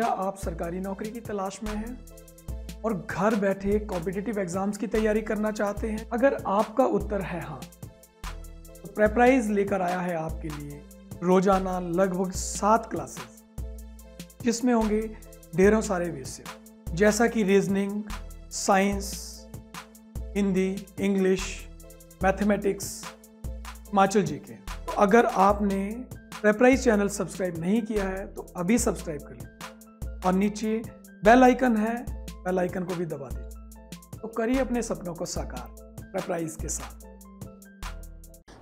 क्या आप सरकारी नौकरी की तलाश में हैं और घर बैठे कॉम्पिटेटिव एग्जाम्स की तैयारी करना चाहते हैं अगर आपका उत्तर है हाँ तो प्रेपराइज लेकर आया है आपके लिए रोजाना लगभग सात क्लासेस जिसमें होंगे ढेरों सारे विषय जैसा कि reasoning science Hindi English mathematics Himachal G K तो अगर आपने प्रेपराइज चैनल सब्सक्राइब नहीं किया है तो अभी सब्सक्राइब कर लें और नीचे बेल आइकन है बेल आइकन को भी दबा दीजिए तो करिए अपने सपनों को साकार प्राइज के साथ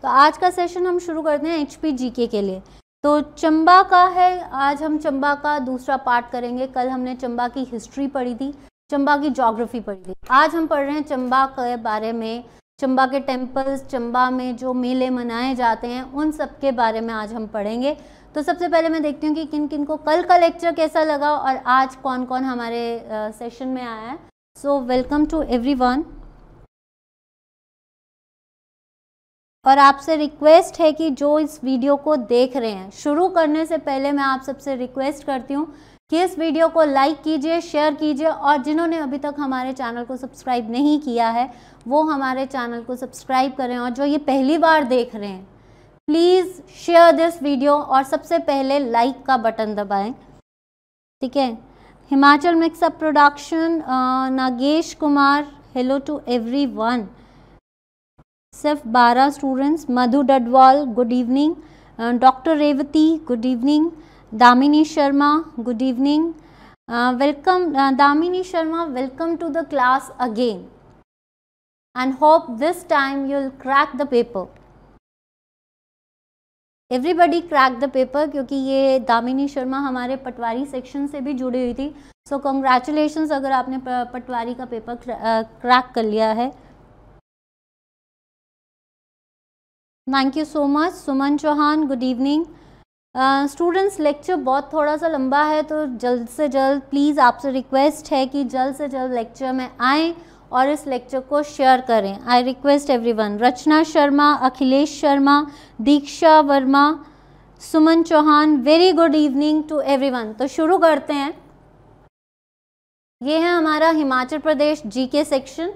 तो आज का सेशन हम शुरू करते हैं एचपी जीके के लिए तो चंबा का है आज हम चंबा का दूसरा पार्ट करेंगे कल हमने चंबा की हिस्ट्री पढ़ी थी चंबा की जोग्राफी पढ़ी थी आज हम पढ़ रहे हैं चंबा के बारे में चंबा के टेम्पल्स चंबा में जो मेले मनाए जाते हैं उन सब के बारे में आज हम पढ़ेंगे तो सबसे पहले मैं देखती हूँ कि किन किन को कल का लेक्चर कैसा लगा और आज कौन कौन हमारे सेशन में आया है सो वेलकम टू एवरी और आपसे रिक्वेस्ट है कि जो इस वीडियो को देख रहे हैं शुरू करने से पहले मैं आप सबसे रिक्वेस्ट करती हूँ कि इस वीडियो को लाइक कीजिए शेयर कीजिए और जिन्होंने अभी तक हमारे चैनल को सब्सक्राइब नहीं किया है वो हमारे चैनल को सब्सक्राइब करें और जो ये पहली बार देख रहे हैं प्लीज़ शेयर दिस वीडियो और सबसे पहले लाइक का बटन दबाएं ठीक है Himachal mixup production Nagesh Kumar hello to everyone सिर्फ बारह students Madhu Dadwal good evening doctor Revati good evening Damini Sharma good evening welcome Damini Sharma welcome to the class again and hope this time you will crack the paper everybody crack the paper क्योंकि ये दामिनी शर्मा हमारे पटवारी section से भी जुड़ी हुई थी सो so, कॉन्ग्रेचुलेशंस अगर आपने पटवारी का पेपर क्रैक कर लिया है thank you so much Suman Chauhan good evening students lecture बहुत थोड़ा सा लंबा है तो जल्द से जल्द प्लीज़ आपसे रिक्वेस्ट है कि जल्द से जल्द लेक्चर में आएँ और इस लेक्चर को शेयर करें I request everyone Rachna Sharma Akhilesh Sharma Diksha Verma Suman Chauhan very good evening to everyone तो शुरू करते हैं ये है हमारा हिमाचल प्रदेश जीके सेक्शन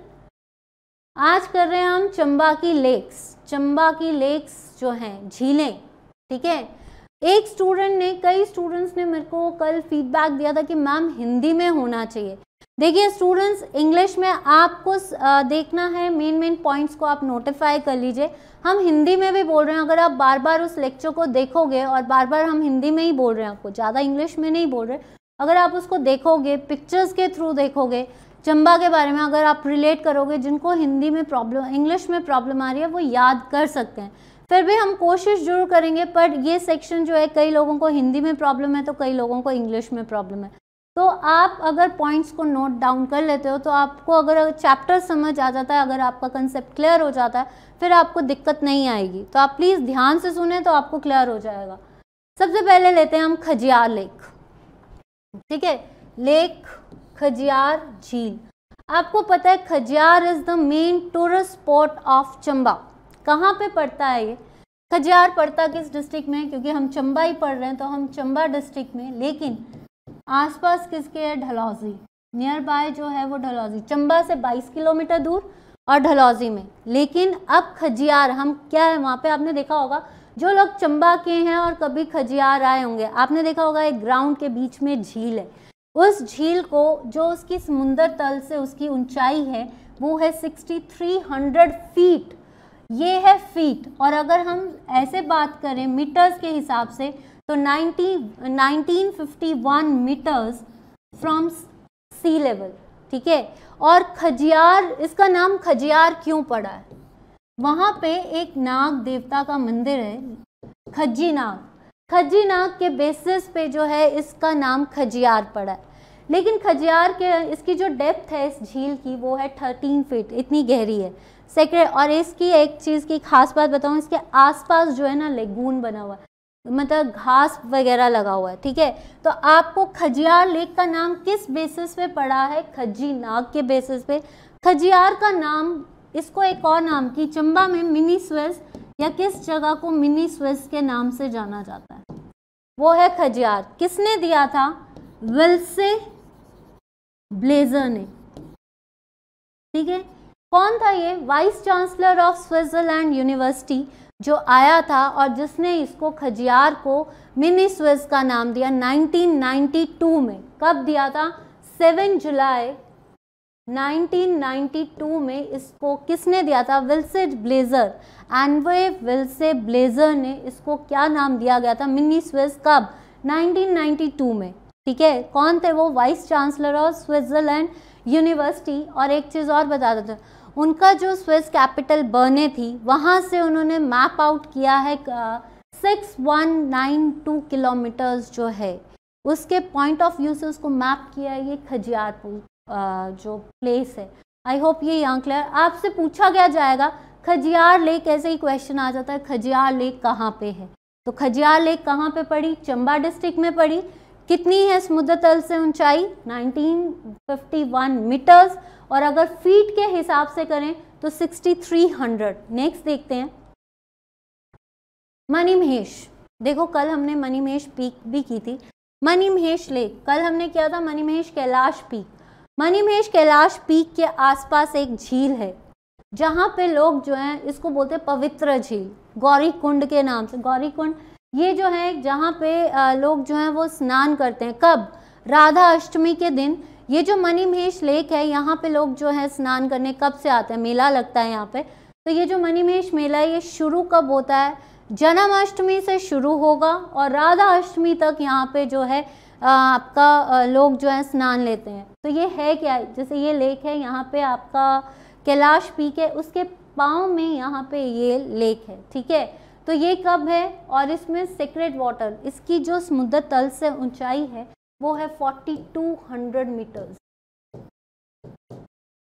आज कर रहे हैं हम चंबा की लेक्स चंबा की लेक्स जो हैं झीलें ठीक है एक स्टूडेंट ने कई स्टूडेंट्स ने मेरे को कल फीडबैक दिया था कि मैम हिंदी में होना चाहिए देखिए स्टूडेंट्स इंग्लिश में आपको देखना है मेन मेन पॉइंट्स को आप नोटिफाई कर लीजिए हम हिंदी में भी बोल रहे हैं अगर आप बार बार उस लेक्चर को देखोगे और बार बार हम हिंदी में ही बोल रहे हैं आपको ज़्यादा इंग्लिश में नहीं बोल रहे अगर आप उसको देखोगे पिक्चर्स के थ्रू देखोगे चंबा के बारे में अगर आप रिलेट करोगे जिनको हिंदी में प्रॉब्लम इंग्लिश में प्रॉब्लम आ रही है वो याद कर सकते हैं फिर भी हम कोशिश जरूर करेंगे पर ये सेक्शन जो है कई लोगों को हिंदी में प्रॉब्लम है तो कई लोगों को इंग्लिश में प्रॉब्लम है तो आप अगर पॉइंट्स को नोट डाउन कर लेते हो तो आपको अगर चैप्टर समझ आ जाता है अगर आपका कंसेप्ट क्लियर हो जाता है फिर आपको दिक्कत नहीं आएगी तो आप प्लीज़ ध्यान से सुने तो आपको क्लियर हो जाएगा सबसे पहले लेते हैं हम खजियार लेक ठीक है लेक खजियार झील आपको पता है Khajiar is the main tourist spot of Chamba कहाँ पे पड़ता है ये खजियार पड़ता किस डिस्ट्रिक्ट में क्योंकि हम चंबा ही पढ़ रहे हैं तो हम चंबा डिस्ट्रिक्ट में लेकिन आसपास किसके है ढलौजी नियर बाय जो है वो ढलौजी चंबा से 22 किलोमीटर दूर और ढलौजी में लेकिन अब खजियार हम क्या है वहाँ पे आपने देखा होगा जो लोग चंबा के हैं और कभी खजियार आए होंगे आपने देखा होगा एक ग्राउंड के बीच में झील है उस झील को जो उसकी समुंदर तल से उसकी ऊंचाई है वो है 6300 फीट ये है फीट और अगर हम ऐसे बात करें मीटर्स के हिसाब से तो 90 1951 मीटर्स फ्रॉम सी लेवल ठीक है और खजियार इसका नाम खजियार क्यों पड़ा है वहाँ पे एक नाग देवता का मंदिर है खज्जी नाग खज्जी नाग के बेसिस पे जो है इसका नाम खजियार पड़ा है लेकिन खजियार के इसकी जो डेप्थ है इस झील की वो है थर्टीन फीट इतनी गहरी है सेक्रेट और इसकी एक चीज़ की खास बात बताऊँ इसके आसपास जो है ना लेगून बना हुआ है मतलब घास वगैरह लगा हुआ है ठीक है तो आपको खजियार लेक का नाम किस बेसिस पे पड़ा है खजी नाग के बेसिस पे खजियार का नाम इसको एक और नाम की चंबा में मिनी स्वेज या किस जगह को मिनी स्वेज के नाम से जाना जाता है वो है खजियार किसने दिया था विल्से ब्लेजर ने ठीक है कौन था ये vice chancellor of Switzerland university जो आया था और जिसने इसको खजियार को मिनी स्विज का नाम दिया 1992 में कब दिया था 7 जुलाई 1992 में इसको किसने दिया था विल्सेड ब्लेजर एनवे विल्से ब्लेजर ने इसको क्या नाम दिया गया था मिनी स्विज कब 1992 में ठीक है कौन थे वो vice chancellor of Switzerland university और एक चीज़ और बता देते हैं उनका जो स्विस कैपिटल बर्ने थी वहाँ से उन्होंने मैप आउट किया है six one nine two kilometres जो है उसके पॉइंट ऑफ व्यू से उसको मैप किया है ये खजियारपुर जो प्लेस है आई होप ये यहाँ क्लियर आपसे पूछा गया जाएगा खजियार लेक ऐसे ही क्वेश्चन आ जाता है खजियार लेक कहाँ पे है तो खजियार लेक कहाँ पे पड़ी चंबा डिस्ट्रिक्ट में पड़ी कितनी है समुद्र तल से ऊंचाई 1951 मीटर्स और अगर फीट के हिसाब से करें तो 6300 नेक्स्ट देखते हैं मनी महेश देखो कल हमने मनी महेश पीक भी की थी मनी महेश लेक कल हमने किया था मनी महेश कैलाश पीक मनी महेश कैलाश पीक के आसपास एक झील है जहाँ पे लोग जो हैं इसको बोलते हैं पवित्र झील गौरी कुंड के नाम से गौरी कुंड ये जो है जहाँ पे लोग जो हैं वो स्नान करते हैं कब राधा अष्टमी के दिन ये जो महेश लेक है यहाँ पे लोग जो है स्नान करने कब से आते हैं मेला लगता है यहाँ पे तो ये जो महेश मेला ये शुरू कब होता है जन्माष्टमी से शुरू होगा और राधा अष्टमी तक यहाँ पे जो है आपका लोग जो है स्नान लेते हैं तो ये है क्या जैसे ये लेक है यहाँ पे आपका कैलाश पीक है उसके पाँव में यहाँ पे ये लेक है ठीक है तो ये कब है और इसमें सेक्रेट वाटर इसकी जो समुद्र तल से ऊंचाई है वो है 4200 मीटर्स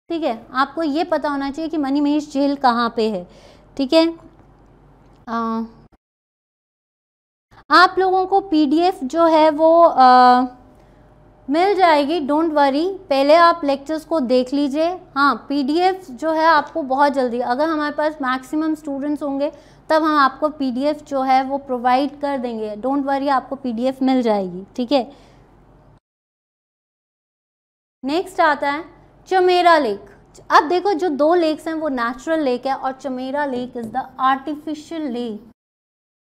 ठीक है आपको ये पता होना चाहिए कि मनी महेश जेल कहाँ पे है ठीक है आप लोगों को पीडीएफ जो है वो आ, मिल जाएगी डोंट वरी पहले आप लेक्चर्स को देख लीजिए हाँ पीडीएफ जो है आपको बहुत जल्दी अगर हमारे पास मैक्सिमम स्टूडेंट्स होंगे तब हम आपको पीडीएफ जो है वो प्रोवाइड कर देंगे डोंट वरी आपको पीडीएफ मिल जाएगी ठीक है नेक्स्ट आता है चमेरा लेक अब देखो जो दो लेक्स हैं वो नेचुरल लेक है और Chamera lake is the artificial lake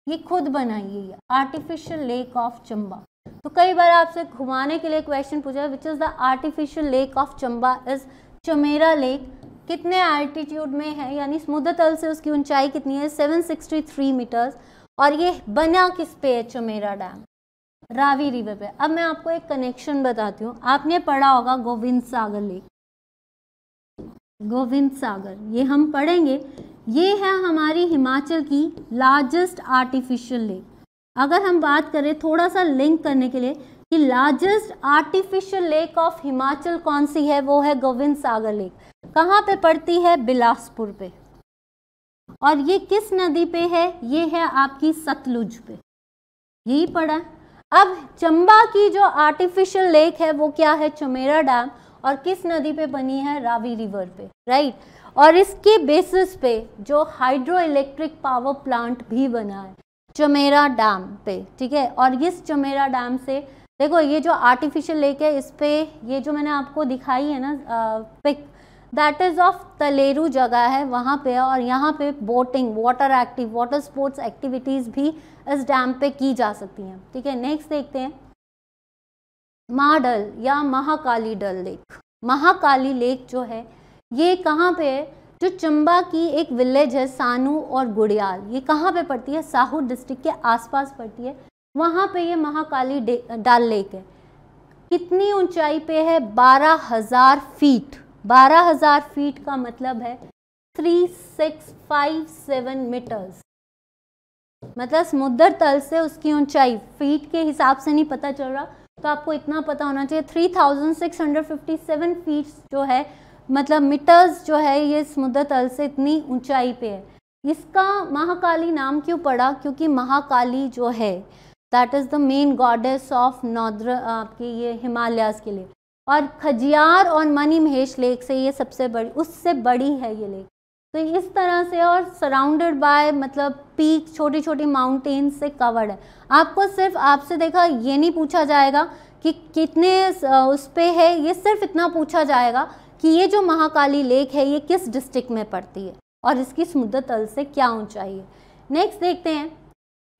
ये खुद बनाई है आर्टिफिशियल लेक ऑफ चंबा तो कई बार आपसे घुमाने के लिए क्वेश्चन पूछा which is the artificial lake of Chamba is Chamera lake कितने आल्टीट्यूड में है यानी समुद्र तल से उसकी ऊंचाई कितनी है 763 मीटर्स और ये बना किस पे है चमेरा डैम रावी रिवर पे अब मैं आपको एक कनेक्शन बताती हूँ आपने पढ़ा होगा गोविंद सागर लेक गोविंद सागर ये हम पढ़ेंगे ये है हमारी हिमाचल की लार्जेस्ट आर्टिफिशियल लेक अगर हम बात करें थोड़ा सा लिंक करने के लिए कि largest artificial lake of Himachal कौन सी है वो है गोविंद सागर लेक कहाँ पे पड़ती है बिलासपुर पे और ये किस नदी पे है ये है आपकी सतलुज पे यही पड़ा अब चंबा की जो आर्टिफिशियल लेक है वो क्या है चुमेरा डैम और किस नदी पे बनी है रावी रिवर पे राइट और इसके बेसिस पे जो हाइड्रो इलेक्ट्रिक पावर प्लांट भी बना है चमेरा डैम पे ठीक है और इस चमेरा डैम से देखो ये जो आर्टिफिशियल लेक है इस पे ये जो मैंने आपको दिखाई है ना pic that is of Taleru जगह है वहाँ पे और यहाँ पे boating water active water sports activities भी इस डैम पे की जा सकती हैं ठीक है नेक्स्ट देखते हैं माडल या महाकाली डल लेक महाकाली लेक जो है ये कहाँ पे है जो चंबा की एक विलेज है सानू और गुड़ियाल ये कहाँ पे पड़ती है साहू डिस्ट्रिक्ट के आसपास पड़ती है वहाँ पे ये महाकाली डल लेक है कितनी ऊंचाई पे है बारह हज़ार फीट बारह हज़ार फीट का मतलब है three six five seven metres मतलब समुद्र तल से उसकी ऊंचाई फीट के हिसाब से नहीं पता चल रहा तो आपको इतना पता होना चाहिए 3657 फीट जो है मतलब मीटर्स जो है ये समुद्र तल से इतनी ऊंचाई पे है इसका महाकाली नाम क्यों पड़ा क्योंकि महाकाली जो है that is the main goddess of northern आपके ये हिमालयाज के लिए और खजियार और मनी महेश लेक से ये सबसे बड़ी उससे बड़ी है ये लेक तो इस तरह से और सराउंडेड बाय मतलब पीक छोटी छोटी माउंटेन से कवर्ड है आपको सिर्फ आपसे देखा ये नहीं पूछा जाएगा कि कितने उस पर है ये सिर्फ इतना पूछा जाएगा कि ये जो महाकाली लेक है ये किस डिस्ट्रिक्ट में पड़ती है और इसकी समुद्र तल से क्या ऊंचाई है नेक्स्ट देखते हैं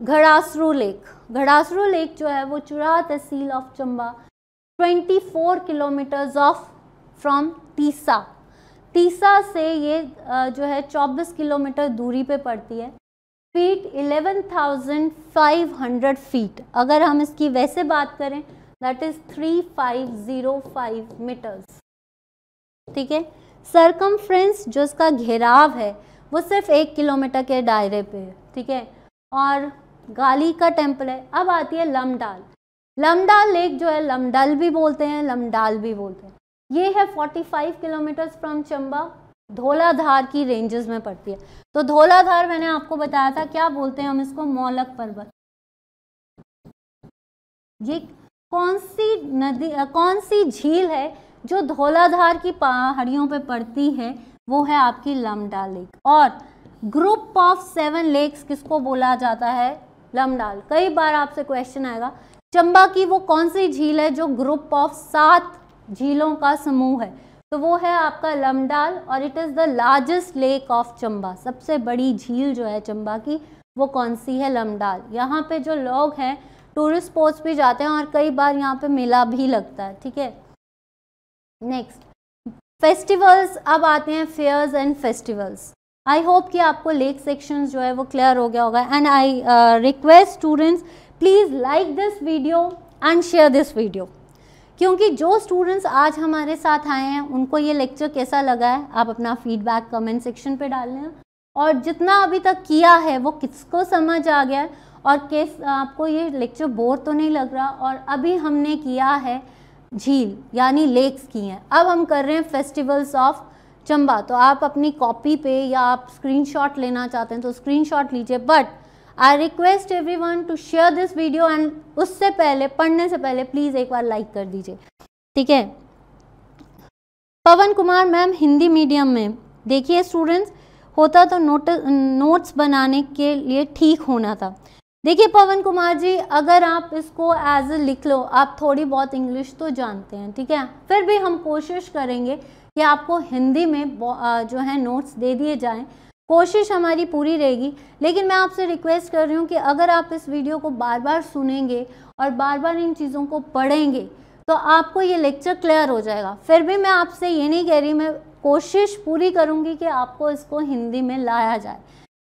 घड़ासरू लेक घड़ासरू लेक जो है वो Churah tehsil of Chamba 24 kilometres off from Tissa Tissa से ये जो है 24 किलोमीटर दूरी पे पड़ती है फीट 11,500 फीट अगर हम इसकी वैसे बात करें दैट इज़ 3505 मीटर्स ठीक है सरकम जो इसका घेराव है वो सिर्फ एक किलोमीटर के दायरे पे है ठीक है और गाली का टेम्पल है अब आती है लमडाल लमडाल लेक जो है लमडाल भी बोलते हैं लमडाल भी बोलते हैं ये है 45 किलोमीटर फ्रॉम चंबा धोलाधार की रेंजेस में पड़ती है तो धोलाधार मैंने आपको बताया था क्या बोलते हैं हम इसको मौलक पर्वत ये कौन सी नदी कौन सी झील है जो धोलाधार की पहाड़ियों पे पड़ती है वो है आपकी लमडा लेक और ग्रुप ऑफ सेवन लेक्स किसको बोला जाता है लमडाल कई बार आपसे क्वेश्चन आएगा चंबा की वो कौन सी झील है जो ग्रुप ऑफ सात झीलों का समूह है तो वो है आपका लमडाल और it is the largest lake of Chamba सबसे बड़ी झील जो है चंबा की वो कौन सी है लमडाल यहाँ पे जो लोग हैं टूरिस्ट स्पॉट्स भी जाते हैं और कई बार यहाँ पे मेला भी लगता है ठीक है नेक्स्ट फेस्टिवल्स अब आते हैं fairs and festivals I hope कि आपको लेक सेक्शंस जो है वो क्लियर हो गया होगा and I request students please like this video and share this video क्योंकि जो स्टूडेंट्स आज हमारे साथ आए हैं उनको ये लेक्चर कैसा लगा है आप अपना फीडबैक कमेंट सेक्शन पे डाल लें और जितना अभी तक किया है वो किसको समझ आ गया है और कैस आपको ये लेक्चर बोर तो नहीं लग रहा और अभी हमने किया है झील यानी लेक्स की हैं अब हम कर रहे हैं फेस्टिवल्स ऑफ चंबा तो आप अपनी कॉपी पे या आप स्क्रीनशॉट लेना चाहते हैं तो स्क्रीनशॉट लीजिए but I request everyone to share this video and उससे पहले पढ़ने से पहले प्लीज़ एक बार लाइक कर दीजिए ठीक है पवन कुमार मैम हिंदी मीडियम में देखिए स्टूडेंट्स होता तो नोट नोट्स बनाने के लिए ठीक होना था देखिए पवन कुमार जी अगर आप इसको एज ए लिख लो आप थोड़ी बहुत इंग्लिश तो जानते हैं ठीक है फिर भी हम कोशिश करेंगे कि आपको हिंदी में जो है नोट्स दे दिए जाएं कोशिश हमारी पूरी रहेगी लेकिन मैं आपसे रिक्वेस्ट कर रही हूँ कि अगर आप इस वीडियो को बार बार सुनेंगे और बार बार इन चीज़ों को पढ़ेंगे तो आपको ये लेक्चर क्लियर हो जाएगा फिर भी मैं आपसे ये नहीं कह रही मैं कोशिश पूरी करूँगी कि आपको इसको हिंदी में लाया जाए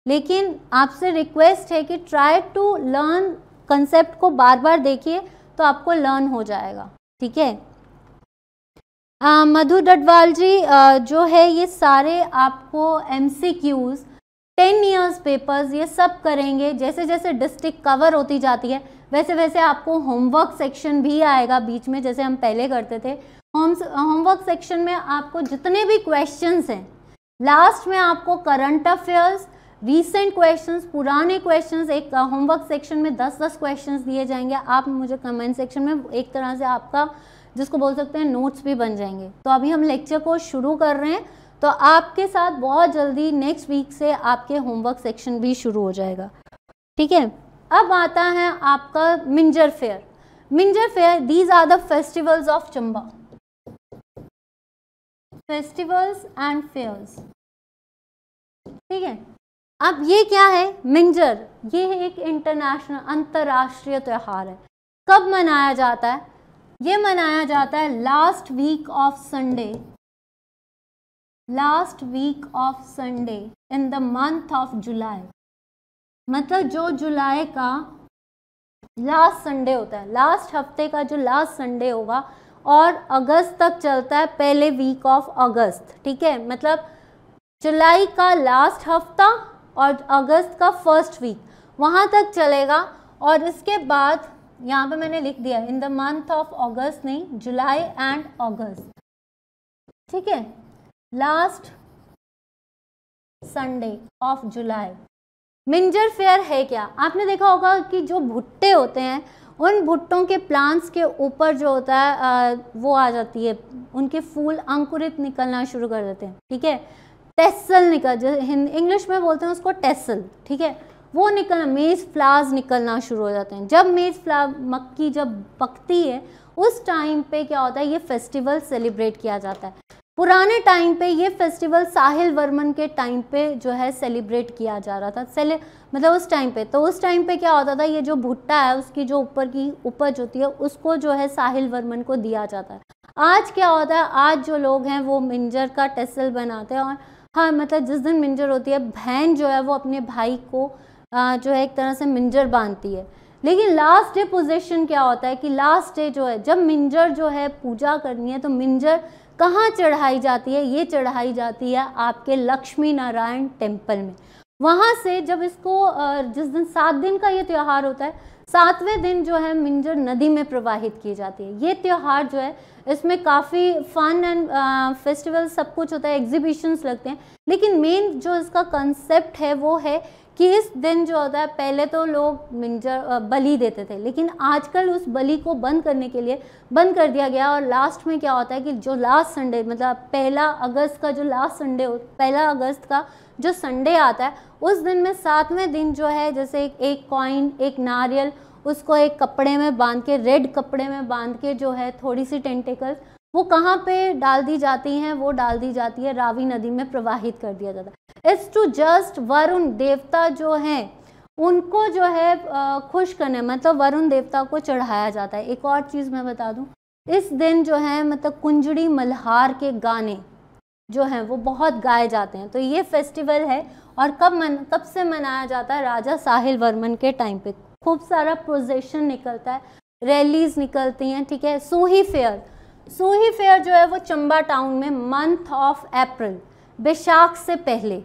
लेकिन आपसे रिक्वेस्ट है कि ट्राई टू लर्न कंसेप्ट को बार बार देखिए तो आपको लर्न हो जाएगा ठीक है मधु डटवाल जी आ, जो है ये सारे आपको M C Qs ten years papers ये सब करेंगे जैसे जैसे डिस्ट्रिक्ट कवर होती जाती है वैसे वैसे आपको होमवर्क सेक्शन भी आएगा बीच में जैसे हम पहले करते थे होम होमवर्क सेक्शन में आपको जितने भी क्वेश्चंस हैं लास्ट में आपको करंट अफेयर्स रीसेंट क्वेश्चंस पुराने क्वेश्चंस एक होमवर्क सेक्शन में दस दस क्वेश्चन दिए जाएंगे आप मुझे कमेंट सेक्शन में एक तरह से आपका जिसको बोल सकते हैं नोट्स भी बन जाएंगे तो अभी हम लेक्चर को शुरू कर रहे हैं तो आपके साथ बहुत जल्दी नेक्स्ट वीक से आपके होमवर्क सेक्शन भी शुरू हो जाएगा ठीक है अब आता है आपका Minjar fair Minjar fair these are the festivals of Chamba festivals and fairs ठीक है अब ये क्या है मिंजर ये है एक इंटरनेशनल अंतर्राष्ट्रीय त्यौहार है कब मनाया जाता है ये मनाया जाता है last week of Sunday last week of Sunday in the month of July मतलब जो जुलाई का लास्ट संडे होता है लास्ट हफ्ते का जो लास्ट संडे होगा और अगस्त तक चलता है पहले वीक ऑफ अगस्त ठीक है मतलब जुलाई का लास्ट हफ्ता और अगस्त का फर्स्ट वीक वहाँ तक चलेगा और इसके बाद यहाँ पे मैंने लिख दिया in the month of August नहीं जुलाई एंड ऑगस्ट ठीक है last Sunday of July Minjar fair है क्या आपने देखा होगा कि जो भुट्टे होते हैं उन भुट्टों के प्लांट्स के ऊपर जो होता है आ, वो आ जाती है उनके फूल अंकुरित निकलना शुरू कर देते हैं ठीक है टेसल निकल इंग्लिश में बोलते हैं उसको टेसल ठीक है वो निकलना मेज़ फ्लावर्स निकलना शुरू हो जाते हैं जब मेज़ फ्लावर मक्की जब पकती है उस टाइम पे क्या होता है ये फेस्टिवल सेलिब्रेट किया जाता है पुराने टाइम पे ये फेस्टिवल साहिल वर्मन के टाइम पे जो है सेलिब्रेट किया जा रहा था सेले मतलब उस टाइम पे तो उस टाइम पे क्या होता था ये जो भुट्टा है उसकी जो ऊपर की उपज होती है उसको जो है साहिल वर्मन को दिया जाता है आज क्या होता है आज जो लोग हैं वो मिंजर का टेसल बनाते हैं और हाँ मतलब जिस दिन मिंजर होती है बहन जो है वो अपने भाई को जो है एक तरह से मिंजर बांधती है लेकिन लास्ट डे पोजिशन क्या होता है कि लास्ट डे जो है जब मिंजर जो है पूजा करनी है तो मिंजर कहाँ चढ़ाई जाती है ये चढ़ाई जाती है आपके लक्ष्मी नारायण टेम्पल में वहाँ से जब इसको जिस दिन सात दिन का ये त्यौहार होता है सातवें दिन जो है मिंजर नदी में प्रवाहित की जाती है ये त्यौहार जो है इसमें काफ़ी फन एंड फेस्टिवल सब कुछ होता है एग्जीबिशंस लगते हैं लेकिन मेन जो इसका कंसेप्ट है वो है कि इस दिन जो होता है पहले तो लोग मिंजर बलि देते थे लेकिन आजकल उस बलि को बंद करने के लिए बंद कर दिया गया और लास्ट में क्या होता है कि जो लास्ट संडे मतलब पहला अगस्त का जो लास्ट संडे पहला अगस्त का जो संडे आता है उस दिन में सातवें दिन जो है जैसे एक कॉइन एक नारियल उसको एक कपड़े में बांध के रेड कपड़े में बांध के जो है थोड़ी सी टेंटिकल वो कहाँ पे डाल दी जाती हैं वो डाल दी जाती है रावी नदी में प्रवाहित कर दिया जाता है इस टू जस्ट वरुण देवता जो हैं उनको जो है खुश करने मतलब वरुण देवता को चढ़ाया जाता है एक और चीज़ मैं बता दूं इस दिन जो है मतलब कुंजड़ी मल्हार के गाने जो हैं वो बहुत गाए जाते हैं तो ये फेस्टिवल है और कब मन कब से मनाया जाता है राजा साहिल वर्मन के टाइम पे खूब सारा प्रोजेशन निकलता है रैलीज निकलती हैं ठीक है सूही फेयर सूही फेयर जो है वो चंबा टाउन में मंथ ऑफ अप्रैल बेशाख से पहले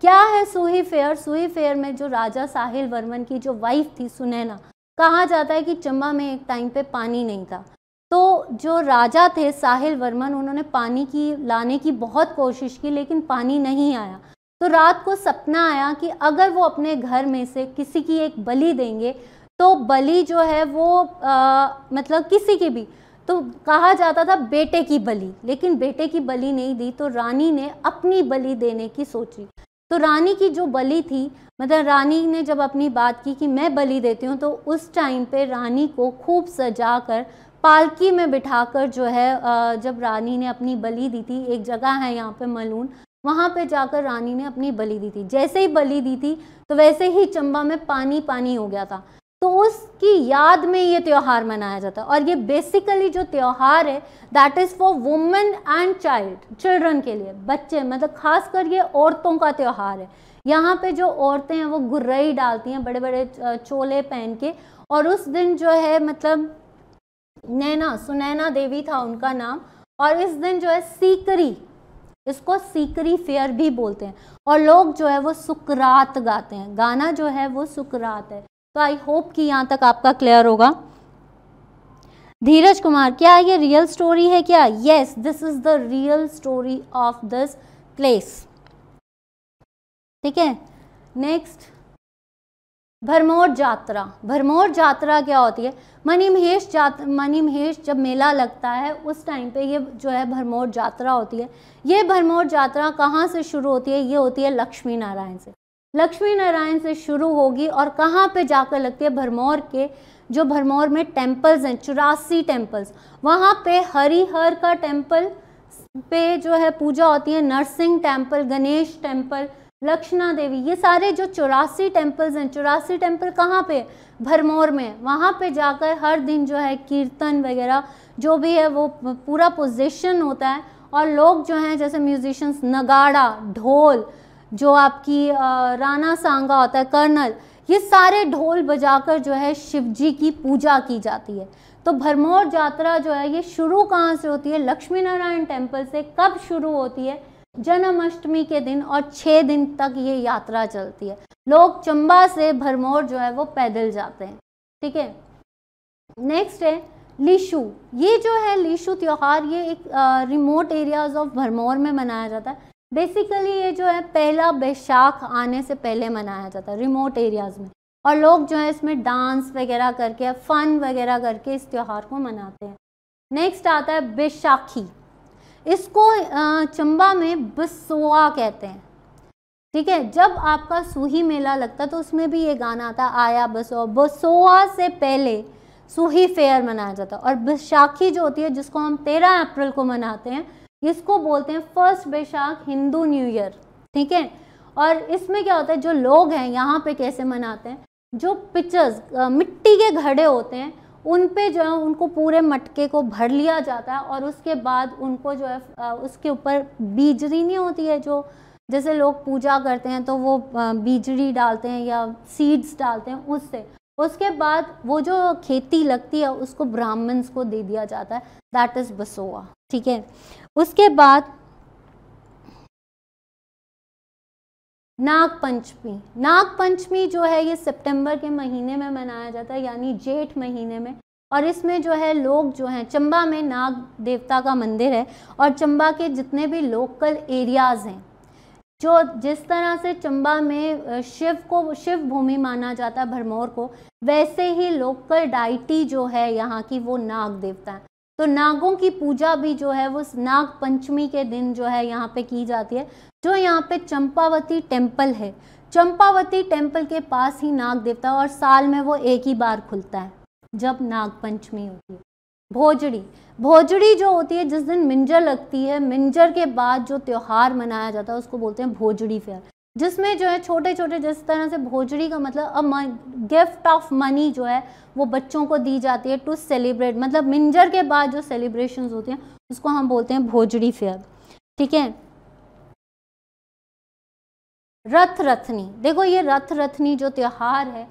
क्या है सूही फेयर सूही फेयर में जो राजा साहिल वर्मन की जो वाइफ थी सुनैना कहा जाता है कि चंबा में एक टाइम पे पानी नहीं था तो जो राजा थे साहिल वर्मन उन्होंने पानी की लाने की बहुत कोशिश की लेकिन पानी नहीं आया तो रात को सपना आया कि अगर वो अपने घर में से किसी की एक बलि देंगे तो बलि जो है वो आ, मतलब किसी की भी तो कहा जाता था बेटे की बलि लेकिन बेटे की बलि नहीं दी तो रानी ने अपनी बलि देने की सोची तो रानी की जो बलि थी मतलब रानी ने जब अपनी बात की कि मैं बलि देती हूँ तो उस टाइम पे रानी को खूब सजा कर पालकी में बिठाकर जो है जब रानी ने अपनी बलि दी थी एक जगह है यहाँ पे मलून वहाँ पे जाकर रानी ने अपनी बलि दी थी जैसे ही बलि दी थी तो वैसे ही चंबा में पानी पानी हो गया था तो उसकी याद में ये त्यौहार मनाया जाता है और ये बेसिकली जो त्यौहार है that is for women and child children के लिए बच्चे मतलब खासकर ये औरतों का त्यौहार है यहाँ पे जो औरतें हैं वो गुर्रई डालती हैं बड़े बड़े चोले पहन के और उस दिन जो है मतलब नैना सुनैना देवी था उनका नाम और इस दिन जो है सीकरी इसको सीकरी फेयर भी बोलते हैं और लोग जो है वो सुकरात गाते हैं गाना जो है वो सुकरात है तो आई होप कि यहाँ तक आपका क्लियर होगा धीरज कुमार क्या ये रियल स्टोरी है क्या yes this is the real story of this place ठीक है नेक्स्ट भरमौर यात्रा भरमौर यात्रा क्या होती है मणिमहेश जात मणिमहेश जब मेला लगता है उस टाइम पे ये जो है भरमौर यात्रा होती है ये भरमौर यात्रा कहाँ से शुरू होती है ये होती है लक्ष्मी नारायण से लक्ष्मी नारायण से शुरू होगी और कहाँ पे जाकर लगती है भरमौर के जो भरमौर में टेम्पल्स हैं चौरासी टेम्पल्स वहाँ पे हरिहर का टेम्पल पे जो है पूजा होती है नरसिंह टेम्पल गणेश टेम्पल लक्षणा देवी ये सारे जो चौरासी टेम्पल्स हैं चौरासी टेम्पल कहाँ पे भरमौर में वहाँ पे जाकर हर दिन जो है कीर्तन वगैरह जो भी है वो पूरा पोजिशन होता है और लोग जो हैं जैसे म्यूजिशंस नगाड़ा ढोल जो आपकी राणा सांगा होता है कर्नल ये सारे ढोल बजाकर जो है शिव जी की पूजा की जाती है तो भरमौर यात्रा जो है ये शुरू कहाँ से होती है लक्ष्मी नारायण टेम्पल से कब शुरू होती है जन्माष्टमी के दिन और छः दिन तक ये यात्रा चलती है लोग चंबा से भरमौर जो है वो पैदल जाते हैं ठीक है नेक्स्ट है लीशू ये जो है लीशू त्यौहार ये एक रिमोट एरियाज ऑफ भरमौर में मनाया जाता है बेसिकली ये जो है पहला बैशाख आने से पहले मनाया जाता है रिमोट एरियाज़ में और लोग जो है इसमें डांस वगैरह करके फ़न वगैरह करके इस त्यौहार को मनाते हैं नेक्स्ट आता है बैशाखी इसको चंबा में बसोआ कहते हैं ठीक है जब आपका सूही मेला लगता है तो उसमें भी ये गाना आता आया बसोआ बसोआ से पहले सूही फेयर मनाया जाता है और बैशाखी जो होती है जिसको हम तेरह अप्रैल को मनाते हैं इसको बोलते हैं first Baishakh Hindu new year ठीक है और इसमें क्या होता है जो लोग हैं यहाँ पे कैसे मनाते हैं जो पिक्चर्स मिट्टी के घड़े होते हैं उन पे जो है उनको पूरे मटके को भर लिया जाता है और उसके बाद उनको जो है उसके ऊपर बीजरी नहीं होती है जो जैसे लोग पूजा करते हैं तो वो बीजरी डालते हैं या सीड्स डालते हैं उससे उसके बाद वो जो खेती लगती है उसको ब्राह्मण्स को दे दिया जाता है दैट इज़ बसोआ ठीक है उसके बाद नाग पंचमी नाग पंचमी जो है ये सितंबर के महीने में मनाया जाता है यानी जेठ महीने में और इसमें जो है लोग जो हैं चंबा में नाग देवता का मंदिर है और चंबा के जितने भी लोकल एरियाज़ हैं जो जिस तरह से चंबा में शिव को शिव भूमि माना जाता है भरमौर को वैसे ही लोकल डाइटी जो है यहाँ की वो नाग देवता है तो नागों की पूजा भी जो है वो नाग पंचमी के दिन जो है यहाँ पे की जाती है जो यहाँ पे चंपावती टेम्पल है चंपावती टेम्पल के पास ही नाग देवता और साल में वो एक ही बार खुलता है जब नाग पंचमी होती है भोजड़ी भोजड़ी जो होती है जिस दिन मिंजर लगती है मिंजर के बाद जो त्यौहार मनाया जाता है उसको बोलते हैं भोजड़ी फेयर जिसमें जो है छोटे छोटे जिस तरह से भोजरी का मतलब अ गिफ्ट ऑफ मनी जो है वो बच्चों को दी जाती है टू सेलिब्रेट मतलब मिंजर के बाद जो सेलिब्रेशन होती हैं उसको हम बोलते हैं भोजरी फेयर ठीक है रथ रथनी देखो ये रथ रथनी जो त्यौहार है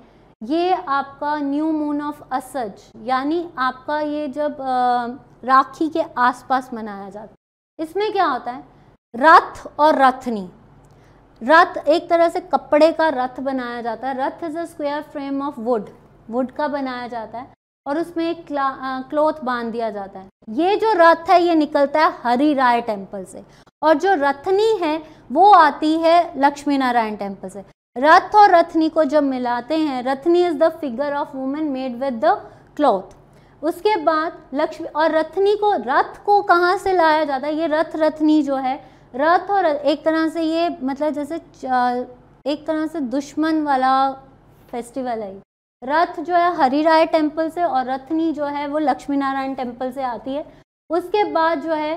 ये आपका न्यू मून ऑफ असज यानी आपका ये जब राखी के आसपास मनाया जाता है इसमें क्या होता है रथ और रथनी रथ एक तरह से कपड़े का रथ बनाया जाता है Rath is a square frame of wood wood का बनाया जाता है और उसमें एक क्लोथ बांध दिया जाता है ये जो रथ है ये निकलता है हरी राय टेम्पल से और जो रथनी है वो आती है लक्ष्मी नारायण टेम्पल से रथ और रथनी को जब मिलाते हैं Rathni is the figure of women made with the cloth उसके बाद लक्ष्मी और रथनी को रथ को कहाँ से लाया जाता है ये रथ रथनी जो है रथ और एक तरह से ये मतलब जैसे एक तरह से दुश्मन वाला फेस्टिवल है रथ जो है हरी राय टेम्पल से और रथनी जो है वो लक्ष्मी नारायण टेम्पल से आती है उसके बाद जो है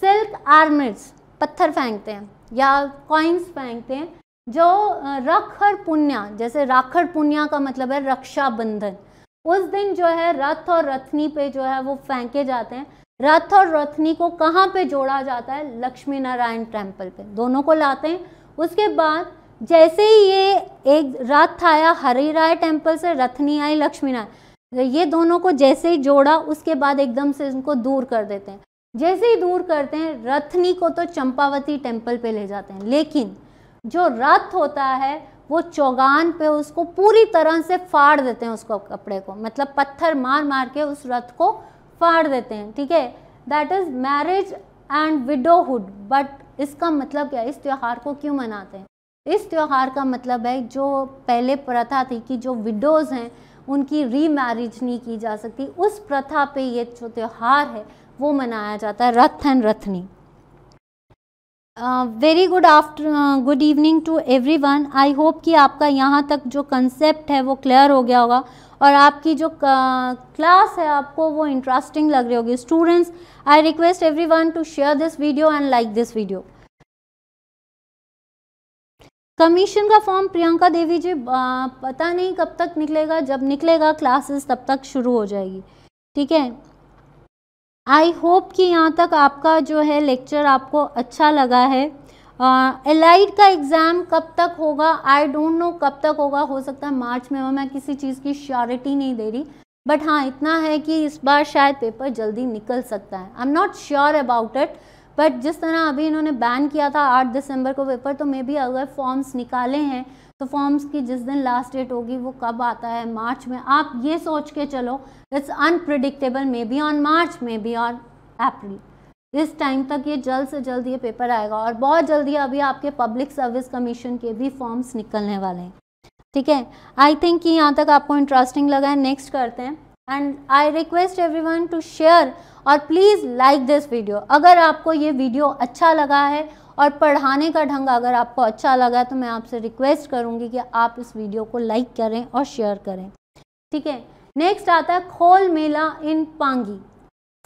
सिल्क आर्मिट्स पत्थर फेंकते हैं या कॉइन्स फेंकते हैं जो रखर पुण्या जैसे राखर पुण्या का मतलब है रक्षाबंधन उस दिन जो है रथ और रथनी पे जो है वो फेंके जाते हैं रथ और रथनी को कहाँ पे जोड़ा जाता है लक्ष्मी नारायण टेम्पल पे दोनों को लाते हैं उसके बाद जैसे ही ये एक रथ आया हरी राय टेम्पल से रथनी आई लक्ष्मी नारायण तो ये दोनों को जैसे ही जोड़ा उसके बाद एकदम से इनको दूर कर देते हैं जैसे ही दूर करते हैं रथनी को तो चंपावती टेम्पल पे ले जाते हैं लेकिन जो रथ होता है वो चौगान पे उसको पूरी तरह से फाड़ देते हैं उसको कपड़े को मतलब पत्थर मार मार के उस रथ को फाड़ देते हैं ठीक है that is marriage and widowhood but इसका मतलब क्या है इस त्यौहार को क्यों मनाते हैं इस त्यौहार का मतलब है जो पहले प्रथा थी कि जो विडोज़ हैं उनकी रीमैरिज नहीं की जा सकती उस प्रथा पे ये जो त्यौहार है वो मनाया जाता है Rath and Rathni very good after good evening to everyone I hope कि आपका यहाँ तक जो कंसेप्ट है वो क्लियर हो गया होगा और आपकी जो क्लास है आपको वो इंटरेस्टिंग लग रही होगी students I request everyone to share this video and like this video commission का फॉर्म प्रियंका देवी जी पता नहीं कब तक निकलेगा जब निकलेगा क्लासेस तब तक शुरू हो जाएगी ठीक है आई होप कि यहाँ तक आपका जो है लेक्चर आपको अच्छा लगा है एलाइड uh, का एग्ज़ाम कब तक होगा आई डोंट नो कब तक होगा हो सकता है मार्च में हो मैं किसी चीज़ की श्योरिटी नहीं दे रही बट हाँ इतना है कि इस बार शायद पेपर जल्दी निकल सकता है I am not sure about it but जिस तरह अभी इन्होंने बैन किया था आठ दिसंबर को पेपर तो मे बी अगर फॉर्म्स निकाले हैं तो फॉर्म्स की जिस दिन लास्ट डेट होगी वो कब आता है मार्च में आप ये सोच के चलो it's unpredictable maybe on March maybe on April इस टाइम तक ये जल्द से जल्द ये पेपर आएगा और बहुत जल्दी अभी आपके पब्लिक सर्विस कमीशन के भी फॉर्म्स निकलने वाले हैं ठीक है आई थिंक यहाँ तक आपको इंटरेस्टिंग लगा है नेक्स्ट करते हैं and I request everyone to share और प्लीज़ लाइक दिस वीडियो अगर आपको ये वीडियो अच्छा लगा है और पढ़ाने का ढंग अगर आपको अच्छा लगा है तो मैं आपसे रिक्वेस्ट करूँगी कि आप इस वीडियो को लाइक करें और शेयर करें ठीक है नेक्स्ट आता है खोल मेला in Pangi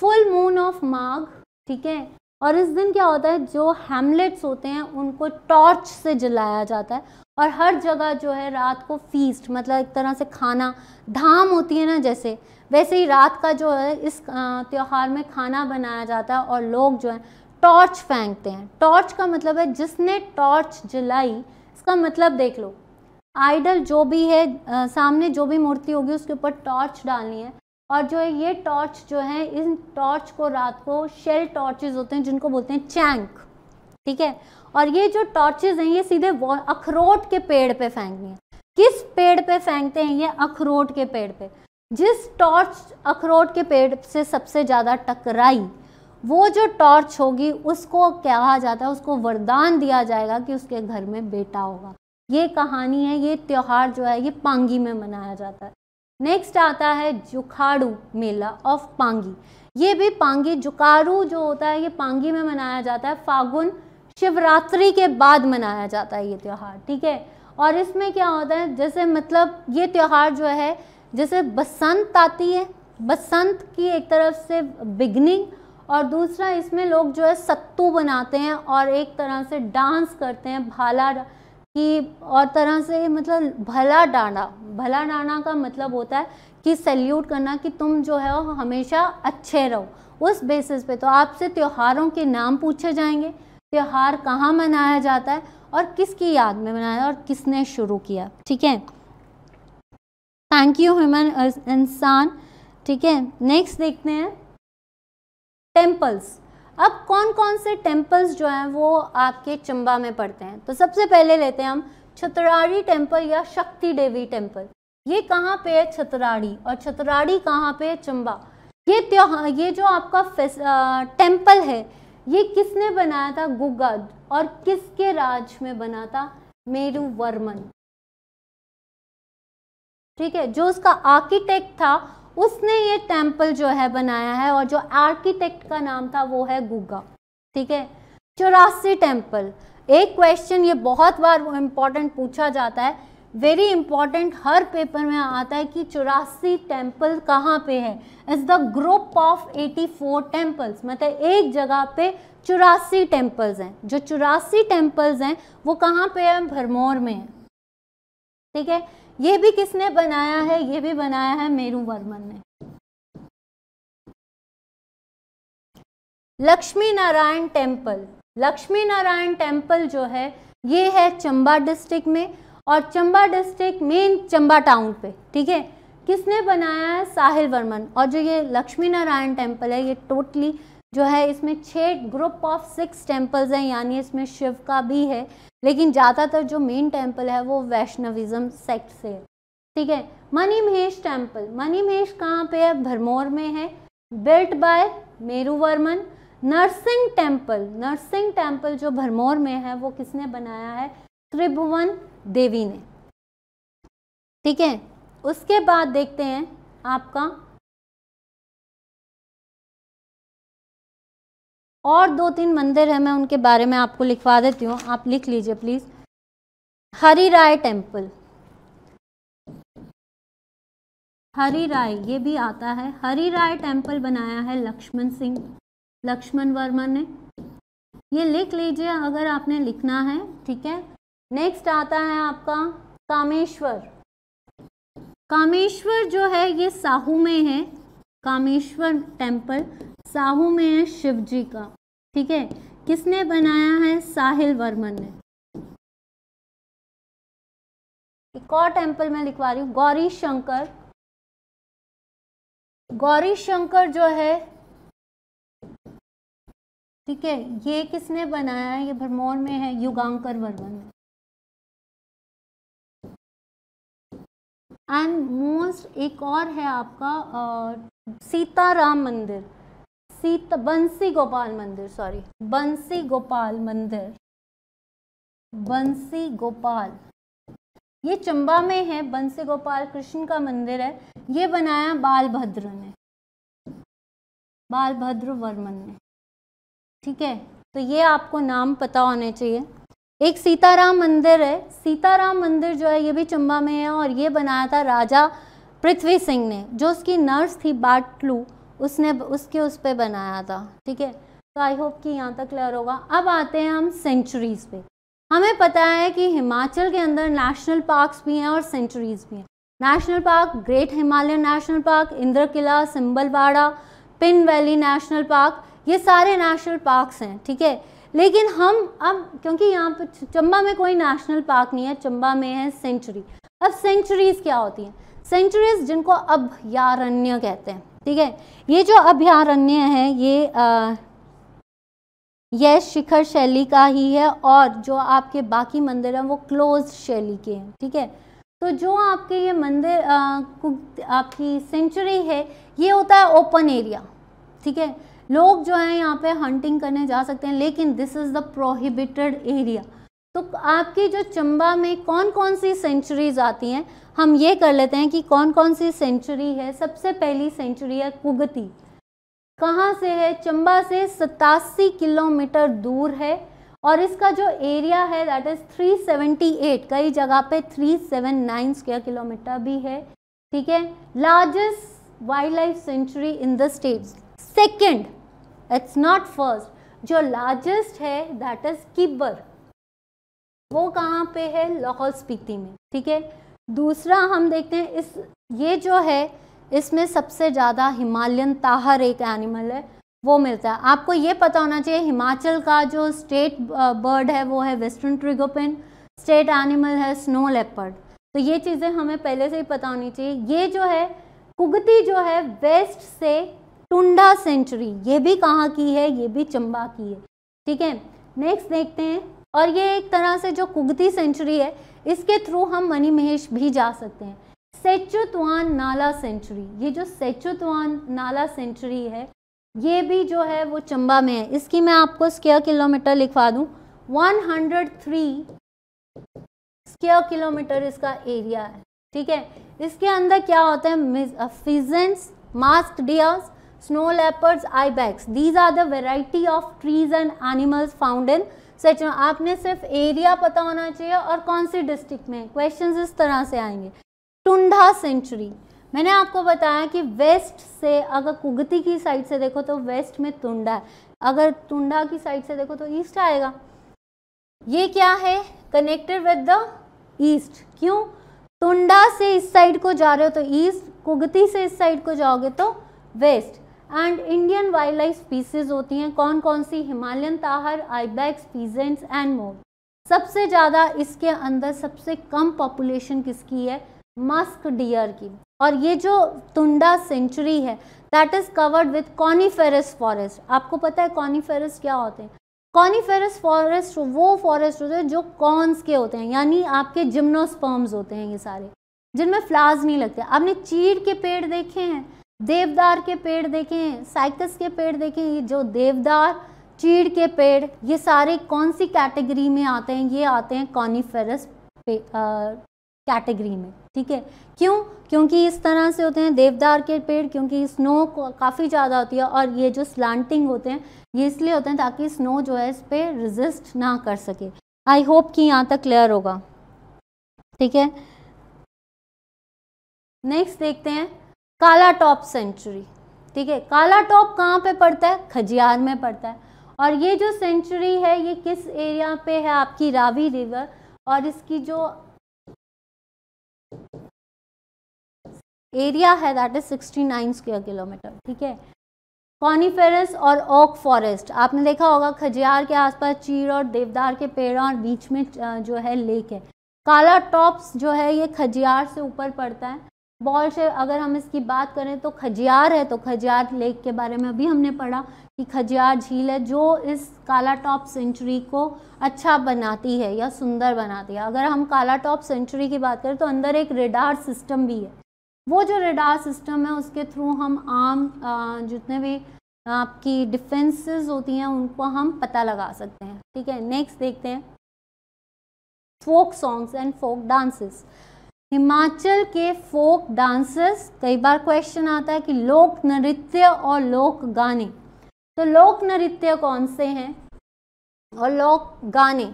full moon of Magh ठीक है और इस दिन क्या होता है जो हेमलेट्स होते हैं उनको टॉर्च से जलाया जाता है और हर जगह जो है रात को फीस्ट मतलब एक तरह से खाना धाम होती है ना जैसे वैसे ही रात का जो है इस त्यौहार में खाना बनाया जाता है और लोग जो है टॉर्च फेंकते हैं टॉर्च का मतलब है जिसने टॉर्च जलाई इसका मतलब देख लो आइडल जो भी है आ, सामने जो भी मूर्ति होगी उसके ऊपर टॉर्च डालनी है और जो है ये टॉर्च जो है इन टॉर्च को रात को शेल टॉर्चेज होते हैं जिनको बोलते हैं चैंक ठीक है और ये जो टॉर्चेज हैं ये सीधे अखरोट के पेड़ पे फेंकनी है किस पेड़ पे फेंकते हैं ये अखरोट के पेड़ पे जिस टॉर्च अखरोट के पेड़ से सबसे ज़्यादा टकराई वो जो टॉर्च होगी उसको कहा जाता है उसको वरदान दिया जाएगा कि उसके घर में बेटा होगा ये कहानी है ये त्यौहार जो है ये पांगी में मनाया जाता है नेक्स्ट आता है जुखाड़ू मेला ऑफ पांगी ये भी पांगी जुकारू जो होता है ये पांगी में मनाया जाता है फागुन शिवरात्रि के बाद मनाया जाता है ये त्यौहार ठीक है और इसमें क्या होता है जैसे मतलब ये त्यौहार जो है जैसे बसंत आती है बसंत की एक तरफ से बिगनिंग और दूसरा इसमें लोग जो है सत्तू बनाते हैं और एक तरह से डांस करते हैं भाला कि और तरह से मतलब भला डाना भला डाना का मतलब होता है कि सल्यूट करना कि तुम जो है वो हमेशा अच्छे रहो उस बेसिस पे तो आपसे त्योहारों के नाम पूछे जाएंगे त्यौहार कहाँ मनाया जाता है और किसकी याद में मनाया और किसने शुरू किया ठीक है थैंक यू ह्यूमन इंसान ठीक है नेक्स्ट देखते हैं टेम्पल्स अब कौन कौन से टेम्पल्स जो हैं वो आपके चंबा में पड़ते हैं तो सबसे पहले लेते हैं हम छतराड़ी टेम्पल या शक्ति देवी टेम्पल ये कहाँ पे है छतराड़ी और छतराड़ी कहाँ पे है चंबा ये त्योहार ये जो आपका टेम्पल है ये किसने बनाया था गुगद और किसके राज में बना था मेरू वर्मन ठीक है जो उसका आर्किटेक्ट था उसने ये टेम्पल जो है बनाया है और जो आर्किटेक्ट का नाम था वो है गुगा ठीक है चौरासी टेम्पल एक क्वेश्चन ये बहुत बार इम्पॉर्टेंट पूछा जाता है वेरी इंपॉर्टेंट हर पेपर में आता है कि चौरासी टेम्पल कहाँ पे है is the group of 84 temples मतलब एक जगह पे चौरासी टेम्पल्स हैं जो चौरासी टेम्पल्स हैं वो कहाँ पे है भरमौर में ठीक है ये भी किसने बनाया है ये भी बनाया है मेरू वर्मन ने लक्ष्मी नारायण टेम्पल लक्ष्मी नारायण टेम्पल जो है ये है चंबा डिस्ट्रिक्ट में और Chamba district main Chamba town पे ठीक है किसने बनाया है साहिल वर्मन और जो ये लक्ष्मी नारायण टेम्पल है ये टोटली जो है इसमें छः ग्रुप ऑफ सिक्स टेम्पल्स हैं यानी इसमें शिव का भी है लेकिन ज़्यादातर जो मेन टेम्पल है वो वैष्णविज़म सेक्ट से है ठीक है मनी महेश टेम्पल मनी महेश कहाँ पे है भरमौर में है built by Meru Varman Narsingh temple Narsingh temple जो भरमौर में है वो किसने बनाया है त्रिभुवन देवी ने ठीक है उसके बाद देखते हैं आपका और दो तीन मंदिर हैं मैं उनके बारे में आपको लिखवा देती हूँ आप लिख लीजिए प्लीज़ हरी राय टेम्पल हरी राय ये भी आता है हरी राय टेम्पल बनाया है लक्ष्मण सिंह लक्ष्मण वर्मा ने ये लिख लीजिए अगर आपने लिखना है ठीक है नेक्स्ट आता है आपका कामेश्वर कामेश्वर जो है ये साहू में है कामेश्वर टेम्पल साहू में है शिव जी का ठीक है किसने बनाया है साहिल वर्मन ने एक और टेम्पल में लिखवा रही हूँ गौरी शंकर गौरी शंकर जो है ठीक है ये किसने बनाया है ये भरमौर में है युगांकर वर्मन ने एंड मोस्ट एक और है आपका सीताराम मंदिर सीत बंसी गोपाल मंदिर सॉरी बंसी गोपाल मंदिर बंसी गोपाल ये चंबा में है बंसी गोपाल कृष्ण का मंदिर है ये बनाया बालभद्र ने बालभद्र वर्मन ने ठीक है तो ये आपको नाम पता होने चाहिए एक सीताराम मंदिर है सीताराम मंदिर जो है ये भी चंबा में है और ये बनाया था राजा पृथ्वी सिंह ने जो उसकी नर्स थी बाटलू उसने उसके उस पर बनाया था ठीक है तो आई होप कि यहाँ तक क्लियर होगा अब आते हैं हम सेंचुरीज़ पे हमें पता है कि हिमाचल के अंदर नेशनल पार्क्स भी हैं और सेंचुरीज़ भी हैं national park great Himalayan national park Indra Kila Simbalwara Pin valley national park ये सारे नेशनल पार्क्स हैं ठीक है लेकिन हम अब क्योंकि यहाँ पर चंबा में कोई नेशनल पार्क नहीं है चंबा में है सेंचुरी अब सेंचुरीज़ क्या होती हैं सेंचुरीज़ जिनको अब यारण्य कहते हैं ठीक है ये जो अभ्यारण्य है ये यह शिखर शैली का ही है और जो आपके बाकी मंदिर हैं वो क्लोज शैली के हैं ठीक है तो जो आपके ये मंदिर आपकी सेंचुरी है ये होता है ओपन एरिया ठीक है लोग जो हैं यहाँ पे हंटिंग करने जा सकते हैं लेकिन this is the prohibited area तो आपकी जो चंबा में कौन कौन सी सेंचुरीज आती हैं हम ये कर लेते हैं कि कौन कौन सी सेंचुरी है सबसे पहली सेंचुरी है कुगती कहाँ से है चंबा से सतासी किलोमीटर दूर है और इसका जो एरिया है दैट इज़ 378 कई जगह पे 379 स्क्वायर किलोमीटर भी है ठीक है largest wildlife sanctuary in the state second it's not first जो लार्जेस्ट है दैट इज़ किबर वो कहाँ पे है लाहौल स्पीति में ठीक है दूसरा हम देखते हैं इस ये जो है इसमें सबसे ज़्यादा हिमालयन ताहर एक एनिमल है वो मिलता है आपको ये पता होना चाहिए हिमाचल का जो स्टेट बर्ड है वो है वेस्टर्न ट्रिगोपेन स्टेट एनिमल है स्नो लेपर्ड तो ये चीज़ें हमें पहले से ही पता होनी चाहिए ये जो है कुगती जो है वेस्ट से टुंडा सेंचुरी ये भी कहाँ की है ये भी चंबा की है ठीक है नेक्स्ट देखते हैं और ये एक तरह से जो कुगती सेंचुरी है इसके थ्रू हम मनी महेश भी जा सकते हैं सेचुतवान नाला सेंचुरी ये जो सेचुतवान नाला सेंचुरी है ये भी जो है वो चंबा में है इसकी मैं आपको स्क्वेयर किलोमीटर लिखवा दूँ 103 स्क्वेयर किलोमीटर इसका एरिया है ठीक है इसके अंदर क्या होता है pheasants musk deers snow leopards ibex these are the variety of trees and animals found in सच में आपने सिर्फ एरिया पता होना चाहिए और कौन सी डिस्ट्रिक्ट में क्वेश्चंस इस तरह से आएंगे टुंडा सेंचुरी मैंने आपको बताया कि वेस्ट से अगर कुगती की साइड से देखो तो वेस्ट में टुंडा है अगर टुंडा की साइड से देखो तो ईस्ट आएगा ये क्या है कनेक्टेड विद द ईस्ट क्यों टुंडा से इस साइड को जा रहे हो तो ईस्ट कुगती से इस साइड को जाओगे तो west and Indian wildlife species होती हैं कौन कौन सी Himalayan tahr ibex pheasants and more सबसे ज़्यादा इसके अंदर सबसे कम पॉपुलेशन किसकी है मस्क डियर की और ये जो तुंडा सेंचुरी है that is covered with coniferous forest आपको पता है कॉनीफेरस क्या होते हैं कॉनीफेरस फॉरेस्ट वो फॉरेस्ट होते हैं जो कॉन्स के होते हैं यानी आपके जिम्नोस्पर्म्स होते हैं ये सारे जिनमें फ्लावर्स नहीं लगते आपने चीड़ के पेड़ देखे हैं देवदार के पेड़ देखें साइकस के पेड़ देखें ये जो देवदार चीड़ के पेड़ ये सारे कौन सी कैटेगरी में आते हैं ये आते हैं कॉनीफेरस कैटेगरी में ठीक है क्यों क्योंकि इस तरह से होते हैं देवदार के पेड़ क्योंकि स्नो काफ़ी ज़्यादा होती है और ये जो स्लांटिंग होते हैं ये इसलिए होते हैं ताकि स्नो जो है इस पर रिजिस्ट ना कर सके आई होप कि यहाँ तक क्लियर होगा ठीक है नेक्स्ट देखते हैं काला टॉप सेंचुरी ठीक है काला टॉप कहाँ पे पड़ता है खजियार में पड़ता है और ये जो सेंचुरी है ये किस एरिया पे है आपकी रावी रिवर और इसकी जो एरिया है दैट इज 69 स्क्वेयर किलोमीटर ठीक है कॉनीफेरस और ओक फॉरेस्ट आपने देखा होगा खजियार के आसपास चीड़ और देवदार के पेड़ और बीच में जो है लेक है काला टॉप्स जो है ये खजियार से ऊपर पड़ता है बॉल से अगर हम इसकी बात करें तो खजियार है तो खजियार लेक के बारे में अभी हमने पढ़ा कि खजियार झील है जो इस काला टॉप सेंचुरी को अच्छा बनाती है या सुंदर बनाती है अगर हम काला टॉप सेंचुरी की बात करें तो अंदर एक रेडार सिस्टम भी है वो जो रेडार सिस्टम है उसके थ्रू हम आम जितने भी आपकी डिफेंसेस होती हैं उनको हम पता लगा सकते हैं ठीक है नेक्स्ट देखते हैं folk songs and folk dances Himachal के फोक डांसर्स कई बार क्वेश्चन आता है कि लोक नृत्य और लोक गाने तो लोक नृत्य कौन से हैं और लोक गाने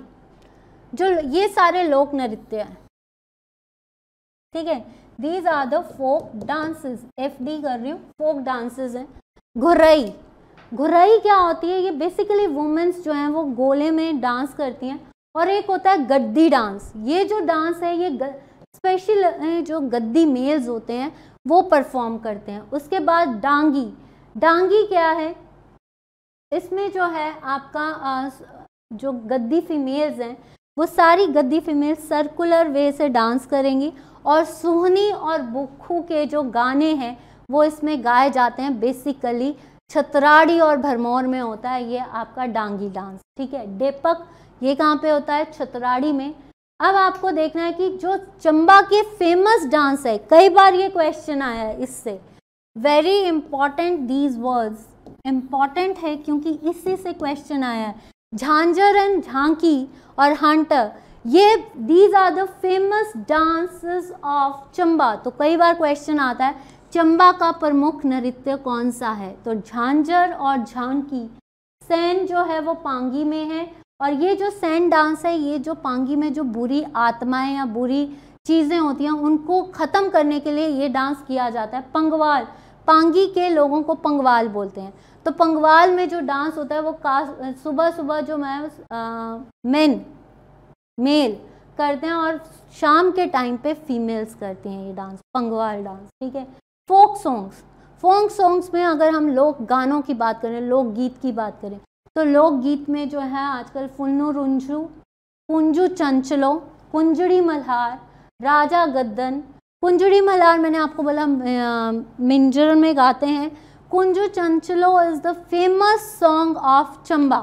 जो ये सारे लोक नृत्य हैं ठीक है these are the folk dances F D कर रही हूँ फोक डांसेस हैं घुरई घुरई क्या होती है ये बेसिकली वुमेन्स जो हैं वो गोले में डांस करती हैं और एक होता है गद्दी डांस ये जो डांस है ये स्पेशल जो गद्दी मेल्स होते हैं वो परफॉर्म करते हैं उसके बाद डांगी डांगी क्या है इसमें जो है आपका जो गद्दी फीमेल्स हैं वो सारी गद्दी फीमेल सर्कुलर वे से डांस करेंगी और सुहनी और बुखू के जो गाने हैं वो इसमें गाए जाते हैं बेसिकली छतराड़ी और भरमौर में होता है ये आपका डांगी डांस ठीक है डेपक ये कहाँ पे होता है छतराड़ी में अब आपको देखना है कि जो चंबा के फेमस डांस है कई बार ये क्वेश्चन आया है इससे very important these words important है क्योंकि इसी से क्वेश्चन आया है झांझर एंड झांकी और हांटर ये these are the famous dances of Chamba तो कई बार क्वेश्चन आता है चंबा का प्रमुख नृत्य कौन सा है तो झांझर और झांकी सेन जो है वो पांगी में है और ये जो सैंड डांस है ये जो पांगी में जो बुरी आत्माएं या बुरी चीज़ें होती हैं उनको ख़त्म करने के लिए ये डांस किया जाता है पंगवाल पांगी के लोगों को पंगवाल बोलते हैं तो पंगवाल में जो डांस होता है वो का सुबह सुबह जो मैं मेन मेल करते हैं और शाम के टाइम पे फीमेल्स करती हैं ये डांस पंगवाल डांस ठीक है फोक सॉन्ग्स फोक सॉन्ग्स में अगर हम लोग गानों की बात करें लोकगीत की बात करें तो लोकगीत में जो है आजकल फुन्नू रुंझू कुंजू चंचलो कुंजड़ी मल्हार राजा गद्दन कुंजड़ी मल्हार मैंने आपको बोला मिंजर में गाते हैं Kunju Chanchlo is the famous song of Chamba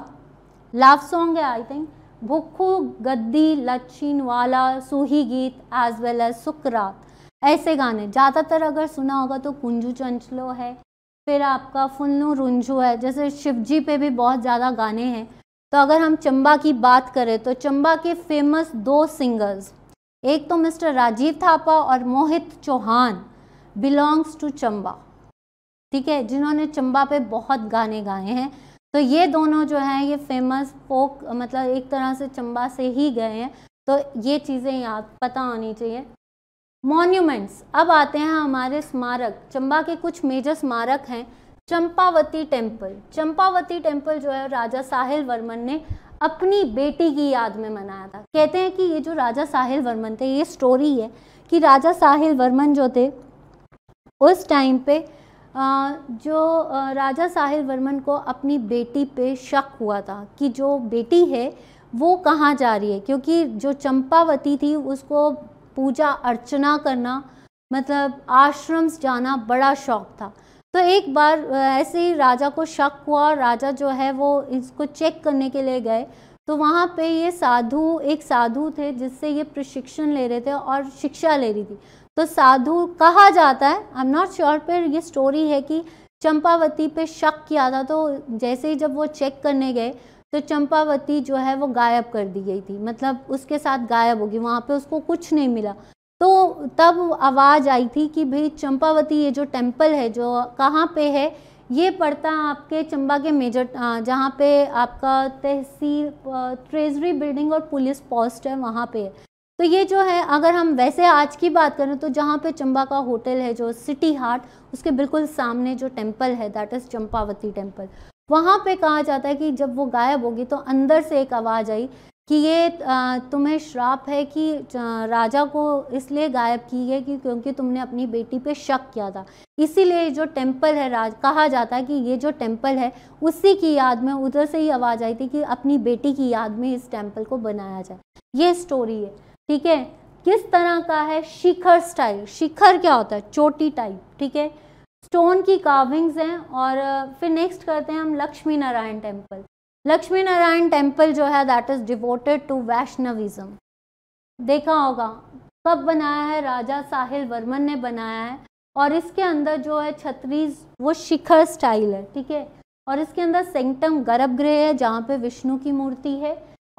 love song है आई थिंक भुक्खू गद्दी लच्छीन वाला सूही गीत एज वेल एज सुकरात ऐसे गाने ज़्यादातर अगर सुना होगा तो कुंजू चंचलो है फिर आपका फुन्नू रुंझू है जैसे शिवजी पे भी बहुत ज़्यादा गाने हैं तो अगर हम चंबा की बात करें तो चंबा के फेमस दो सिंगर्स एक तो मिस्टर राजीव थापा और मोहित चौहान बिलोंग्स टू चंबा ठीक है जिन्होंने चंबा पे बहुत गाने गाए हैं तो ये दोनों जो हैं ये फेमस फोक मतलब एक तरह से चंबा से ही गए हैं तो ये चीज़ें याद पता होनी चाहिए मॉन्यूमेंट्स अब आते हैं हमारे स्मारक चंबा के कुछ मेजर स्मारक हैं चंपावती टेम्पल चंपावती टेम्पल जो है राजा साहिल वर्मन ने अपनी बेटी की याद में मनाया था कहते हैं कि ये जो राजा साहिल वर्मन थे ये स्टोरी है कि राजा साहिल वर्मन जो थे उस टाइम पे जो राजा साहिल वर्मन को अपनी बेटी पे शक हुआ था कि जो बेटी है वो कहाँ जा रही है क्योंकि जो चंपावती थी उसको पूजा अर्चना करना मतलब आश्रम जाना बड़ा शौक था तो एक बार ऐसे ही राजा को शक हुआ राजा जो है वो इसको चेक करने के लिए गए तो वहाँ पे ये साधु एक साधु थे जिससे ये प्रशिक्षण ले रहे थे और शिक्षा ले रही थी तो साधु कहा जाता है आई एम नॉट श्योर पर ये स्टोरी है कि चंपावती पे शक किया था तो जैसे ही जब वो चेक करने गए तो चंपावती जो है वो गायब कर दी गई थी मतलब उसके साथ गायब होगी वहाँ पे उसको कुछ नहीं मिला तो तब आवाज़ आई थी कि भाई चंपावती ये जो टेम्पल है जो कहाँ पे है ये पड़ता आपके चंबा के मेजर जहाँ पे आपका तहसील ट्रेजरी बिल्डिंग और पुलिस पोस्ट है वहाँ पे तो ये जो है अगर हम वैसे आज की बात करें तो जहाँ पे चंबा का होटल है जो सिटी हार्ट उसके बिल्कुल सामने जो टेम्पल है दैट इज़ चंपावती टेम्पल वहाँ पे कहा जाता है कि जब वो गायब होगी तो अंदर से एक आवाज़ आई कि ये तुम्हें श्राप है कि राजा को इसलिए गायब की है कि क्योंकि तुमने अपनी बेटी पे शक किया था इसीलिए जो टेम्पल है राज कहा जाता है कि ये जो टेम्पल है उसी की याद में उधर से ही आवाज़ आई थी कि अपनी बेटी की याद में इस टेम्पल को बनाया जाए ये स्टोरी है ठीक है किस तरह का है शिखर स्टाइल शिखर क्या होता है चोटी टाइप ठीक है स्टोन की कार्विंग्स हैं और फिर नेक्स्ट करते हैं हम लक्ष्मी नारायण टेम्पल लक्ष्मी नारायण टेम्पल जो है that is devoted to Vaishnavism देखा होगा कब बनाया है राजा साहिल वर्मन ने बनाया है और इसके अंदर जो है छतरीज वो शिखर स्टाइल है ठीक है और इसके अंदर सेंगटम गर्भगृह है जहाँ पे विष्णु की मूर्ति है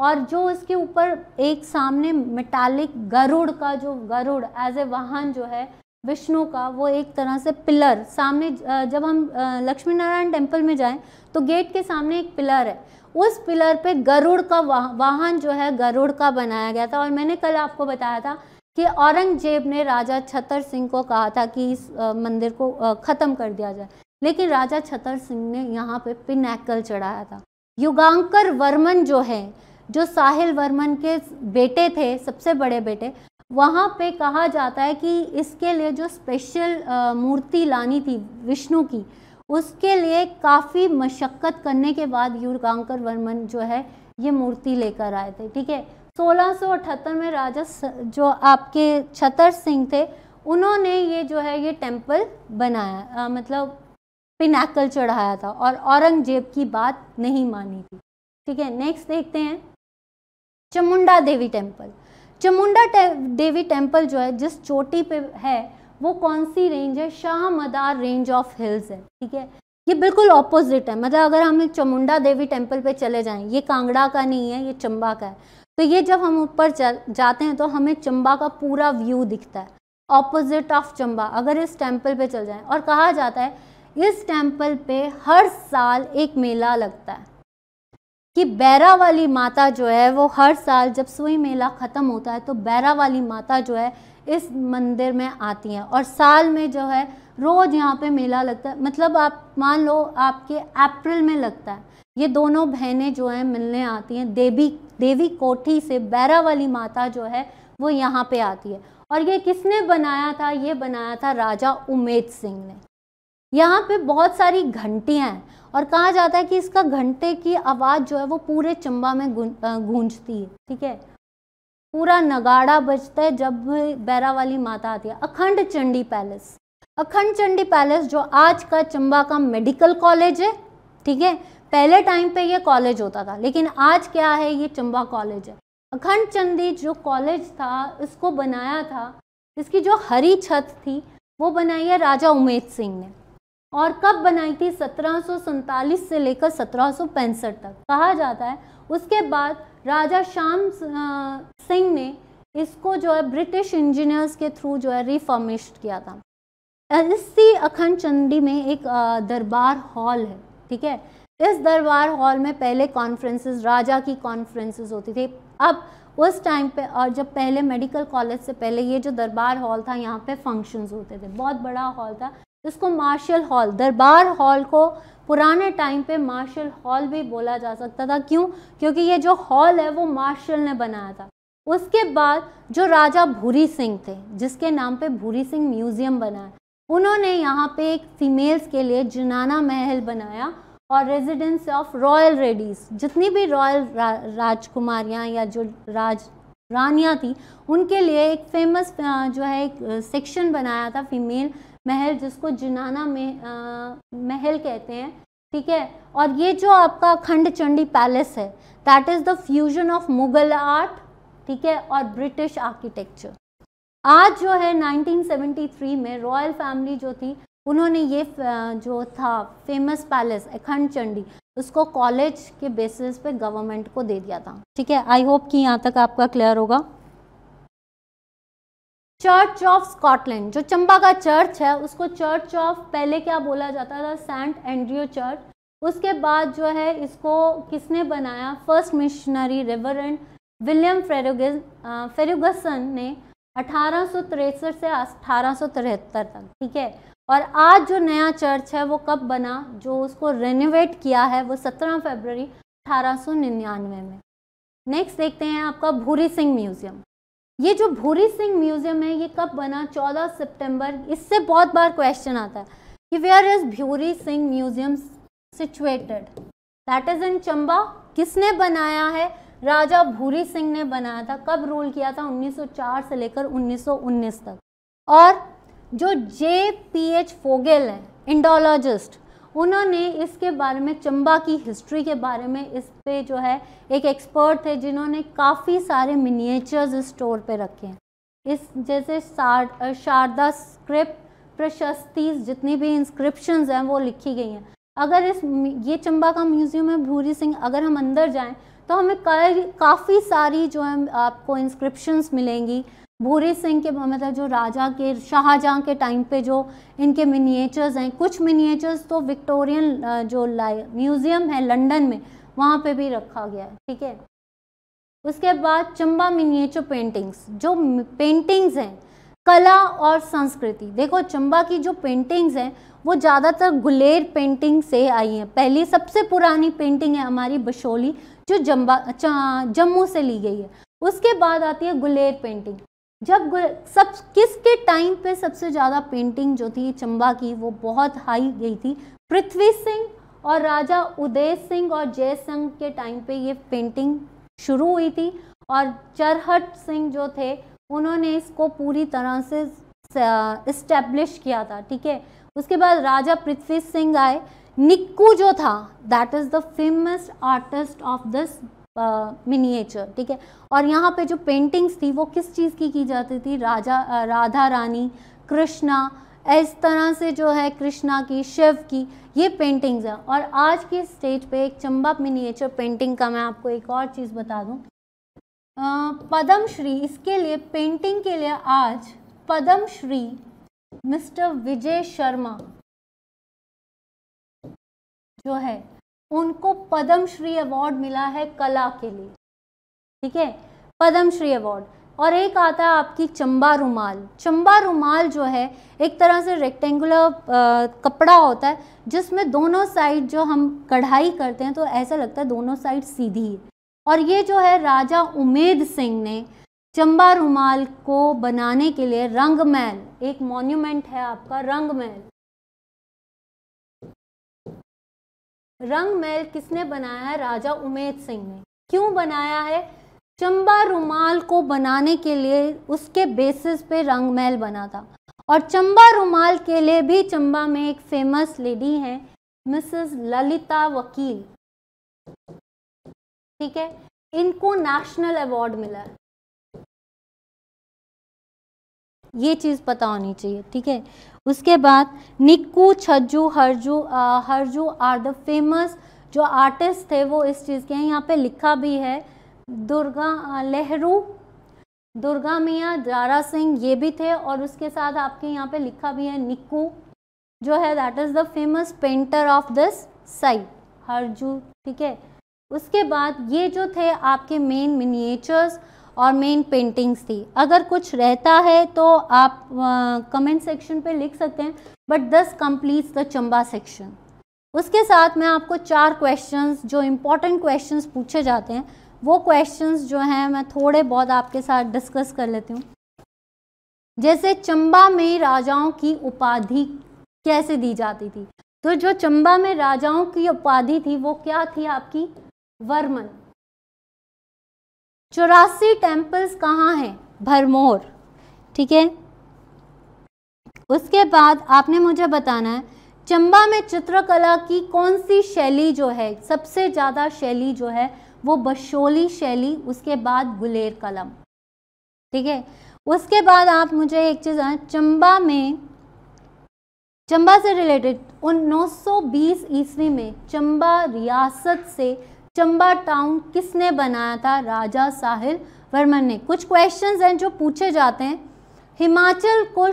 और जो इसके ऊपर एक सामने मेटालिक गरुड़ का जो गरुड़ एज ए वाहन जो है विष्णु का वो एक तरह से पिलर सामने जब हम लक्ष्मी नारायण टेम्पल में जाएं तो गेट के सामने एक पिलर है उस पिलर पे गरुड़ का वाहन जो है गरुड़ का बनाया गया था और मैंने कल आपको बताया था कि औरंगजेब ने राजा छतर सिंह को कहा था कि इस मंदिर को ख़त्म कर दिया जाए लेकिन राजा छतर सिंह ने यहाँ पे पिनैकल चढ़ाया था युगांकर वर्मन जो है जो साहिल वर्मन के बेटे थे सबसे बड़े बेटे वहाँ पे कहा जाता है कि इसके लिए जो स्पेशल मूर्ति लानी थी विष्णु की उसके लिए काफ़ी मशक्क़त करने के बाद यूरगांकर वर्मन जो है ये मूर्ति लेकर आए थे ठीक है सोलह में राजा जो आपके छतर सिंह थे उन्होंने ये जो है ये टेम्पल बनाया आ, मतलब पिनाकल चढ़ाया था और औरंगजेब की बात नहीं मानी थी ठीक है नेक्स्ट देखते हैं चमुंडा देवी टेम्पल चमुंडा देवी टेम्पल जो है जिस चोटी पे है वो कौन सी रेंज है Shah Madar range of hills है ठीक है ये बिल्कुल ऑपोजिट है मतलब अगर हम चमुंडा देवी टेम्पल पे चले जाएं ये कांगड़ा का नहीं है ये चंबा का है तो ये जब हम ऊपर जाते हैं तो हमें चंबा का पूरा व्यू दिखता है ऑपोजिट ऑफ चंबा अगर इस टेम्पल पे चल जाएं और कहा जाता है इस टेम्पल पे हर साल एक मेला लगता है कि बैरा वाली माता जो है वो हर साल जब सुई मेला ख़त्म होता है तो बैरा वाली माता जो है इस मंदिर में आती हैं और साल में जो है रोज़ यहाँ पे मेला लगता है मतलब आप मान लो आपके अप्रैल में लगता है ये दोनों बहनें जो हैं मिलने आती हैं देवी देवी कोठी से बैरा वाली माता जो है वो यहाँ पे आती है और ये किसने बनाया था ये बनाया था राजा उमेद सिंह ने यहाँ पे बहुत सारी घंटियाँ हैं और कहा जाता है कि इसका घंटे की आवाज़ जो है वो पूरे चंबा में गूंजती है ठीक है पूरा नगाड़ा बजता है जब बैरा वाली माता आती है अखंड चंडी पैलेस अखंड चंडी पैलेस जो आज का चंबा का मेडिकल कॉलेज है ठीक है पहले टाइम पे ये कॉलेज होता था लेकिन आज क्या है ये चंबा कॉलेज है अखंड चंडी जो कॉलेज था इसको बनाया था इसकी जो हरी छत थी वो बनाई है राजा उमेद सिंह ने और कब बनाई थी सत्रह से लेकर सत्रह तक कहा जाता है उसके बाद राजा श्याम सिंह ने इसको जो है ब्रिटिश इंजीनियर्स के थ्रू जो है रिफॉर्मिश किया था इसी अखंड चंडी में एक दरबार हॉल है ठीक है इस दरबार हॉल में पहले कॉन्फ्रेंसेस राजा की कॉन्फ्रेंसेस होती थी अब उस टाइम पे और जब पहले मेडिकल कॉलेज से पहले ये जो दरबार हॉल था यहाँ पे फंक्शंस होते थे बहुत बड़ा हॉल था जिसको मार्शल हॉल दरबार हॉल को पुराने टाइम पे मार्शल हॉल भी बोला जा सकता था क्यों क्योंकि ये जो हॉल है वो मार्शल ने बनाया था उसके बाद जो राजा भूरी सिंह थे जिसके नाम पे भूरी सिंह म्यूज़ियम बनाया उन्होंने यहाँ पे एक फीमेल्स के लिए जुनाना महल बनाया और रेजिडेंस ऑफ रॉयल रेडीज जितनी भी रॉयल रा, राजकुमारियाँ या जो राज रानियाँ थी उनके लिए एक फेमस जो है एक सेक्शन बनाया था फीमेल महल जिसको जुनाना में आ, महल कहते हैं ठीक है और ये जो आपका अखंड चंडी पैलेस है that is the fusion of Mughal art ठीक है और ब्रिटिश आर्किटेक्चर आज जो है 1973 में रॉयल फैमिली जो थी उन्होंने ये जो था फेमस पैलेस अखंड चंडी उसको कॉलेज के बेसिस पे गवर्नमेंट को दे दिया था ठीक है आई होप कि यहाँ तक आपका क्लियर होगा चर्च ऑफ स्कॉटलैंड जो चंबा का चर्च है उसको चर्च ऑफ पहले क्या बोला जाता था सेंट एंड्रियो चर्च उसके बाद जो है इसको किसने बनाया first missionary reverend William Fergus Ferguson ने अठारह से अठारह तक ठीक है और आज जो नया चर्च है वो कब बना जो उसको रेनोवेट किया है वो 17 फरवरी अठारह में नेक्स्ट देखते हैं आपका भूरी सिंह म्यूज़ियम ये जो भूरी सिंह म्यूजियम है ये कब बना 14 सितंबर इससे बहुत बार क्वेश्चन आता है कि where is Bhuri Singh museum situated that is in Chamba किसने बनाया है राजा भूरी सिंह ने बनाया था कब रूल किया था 1904 से लेकर 1919 तक और जो जे पी एच फोगेल है इंडोलॉजिस्ट उन्होंने इसके बारे में चंबा की हिस्ट्री के बारे में इस पे जो है एक एक्सपर्ट थे जिन्होंने काफ़ी सारे मिनिएचर्स स्टोर पे रखे हैं इस जैसे शार, शारदा स्क्रिप्ट प्रशस्ति जितनी भी इंस्क्रिप्शन हैं वो लिखी गई हैं अगर इस ये चंबा का म्यूज़ियम है भूरी सिंह अगर हम अंदर जाएँ तो हमें काफ़ी सारी जो है आपको इंस्क्रिप्शंस मिलेंगी भूरी सिंह के मतलब जो राजा के शाहजहां के टाइम पे जो इनके मिनिएचर्स हैं कुछ मिनिएचर्स तो विक्टोरियन जो म्यूज़ियम है लंदन में वहाँ पे भी रखा गया है ठीक है उसके बाद चंबा मिनिएचर पेंटिंग्स जो पेंटिंग्स हैं कला और संस्कृति देखो चंबा की जो पेंटिंग्स हैं वो ज़्यादातर गुलेर पेंटिंग से आई हैं पहली सबसे पुरानी पेंटिंग है हमारी बशोली जो जम्बा जम्मू से ली गई है उसके बाद आती है गुलेर पेंटिंग जब सब किसके टाइम पे सबसे ज़्यादा पेंटिंग जो थी चंबा की वो बहुत हाई गई थी पृथ्वी सिंह और राजा उदय सिंह और जय सिंह के टाइम पे ये पेंटिंग शुरू हुई थी और चरहट सिंह जो थे उन्होंने इसको पूरी तरह से इस्टेब्लिश किया था ठीक है उसके बाद राजा पृथ्वी सिंह आए निक्कू जो था that is the famous artist of this miniature ठीक है और यहाँ पे जो पेंटिंग्स थी वो किस चीज़ की की जाती थी राजा आ, राधा रानी कृष्णा इस तरह से जो है कृष्णा की शिव की ये पेंटिंग्स हैं और आज के स्टेज पे एक चंबा मिनिएचर पेंटिंग का मैं आपको एक और चीज़ बता दूँ पद्मश्री श्री इसके लिए पेंटिंग के लिए आज पद्मश्री श्री मिस्टर विजय शर्मा जो है उनको पद्मश्री अवार्ड मिला है कला के लिए ठीक है पद्मश्री अवार्ड और एक आता है आपकी चंबा रुमाल चंबा रुमाल जो है एक तरह से रेक्टेंगुलर कपड़ा होता है जिसमें दोनों साइड जो हम कढ़ाई करते हैं तो ऐसा लगता है दोनों साइड सीधी है और ये जो है राजा उमेद सिंह ने चंबा रुमाल को बनाने के लिए रंगमहल एक मॉन्यूमेंट है आपका रंगमहल रंग महल किसने बनाया है राजा उमेद सिंह ने क्यों बनाया है चंबा रुमाल को बनाने के लिए उसके बेसिस पे रंग महल बना था और चंबा रुमाल के लिए भी चंबा में एक फेमस लेडी हैं मिसेस ललिता वकील ठीक है इनको नेशनल अवार्ड मिला है ये चीज़ पता होनी चाहिए ठीक है उसके बाद Nikku Chhajju Harju Harju are the famous जो आर्टिस्ट थे वो इस चीज़ के हैं यहाँ पे लिखा भी है दुर्गा लहरू दुर्गा मियाँ दारा सिंह ये भी थे और उसके साथ आपके यहाँ पे लिखा भी है निक्कू जो है that is the famous painter of this site Harju ठीक है उसके बाद ये जो थे आपके मेन मिनिएचर्स और मेन पेंटिंग्स थी अगर कुछ रहता है तो आप कमेंट सेक्शन पे लिख सकते हैं बट दस कम्प्लीट्स द चंबा सेक्शन उसके साथ मैं आपको चार क्वेश्चंस जो इम्पोर्टेंट क्वेश्चंस पूछे जाते हैं वो क्वेश्चंस जो हैं मैं थोड़े बहुत आपके साथ डिस्कस कर लेती हूँ जैसे चंबा में राजाओं की उपाधि कैसे दी जाती थी तो जो चंबा में राजाओं की उपाधि थी वो क्या थी आपकी वर्मन चौरासी टेम्पल्स कहाँ हैं भरमोर ठीक है उसके बाद आपने मुझे बताना है चंबा में चित्रकला की कौन सी शैली जो है सबसे ज़्यादा शैली जो है वो बशोली शैली उसके बाद गुलेर कलम ठीक है उसके बाद आप मुझे एक चीज़ चंबा में चंबा से रिलेटेड उन 920 ईस्वी में चंबा रियासत से चंबा टाउन किसने बनाया था राजा साहिल वर्मन ने कुछ क्वेश्चंस हैं जो पूछे जाते हैं हिमाचल को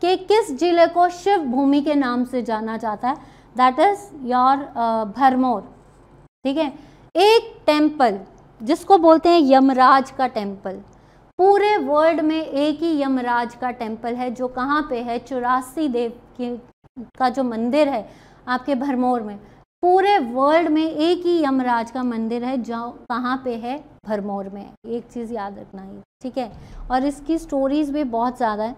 के किस जिले को शिव भूमि के नाम से जाना जाता है दैट इज़ योर भरमौर ठीक है एक टेम्पल जिसको बोलते हैं यमराज का टेम्पल पूरे वर्ल्ड में एक ही यमराज का टेम्पल है जो कहाँ पे है चौरासी देव की का जो मंदिर है आपके भरमौर में पूरे वर्ल्ड में एक ही यमराज का मंदिर है जो कहाँ पे है भरमौर में एक चीज़ याद रखना ही ठीक है और इसकी स्टोरीज भी बहुत ज़्यादा है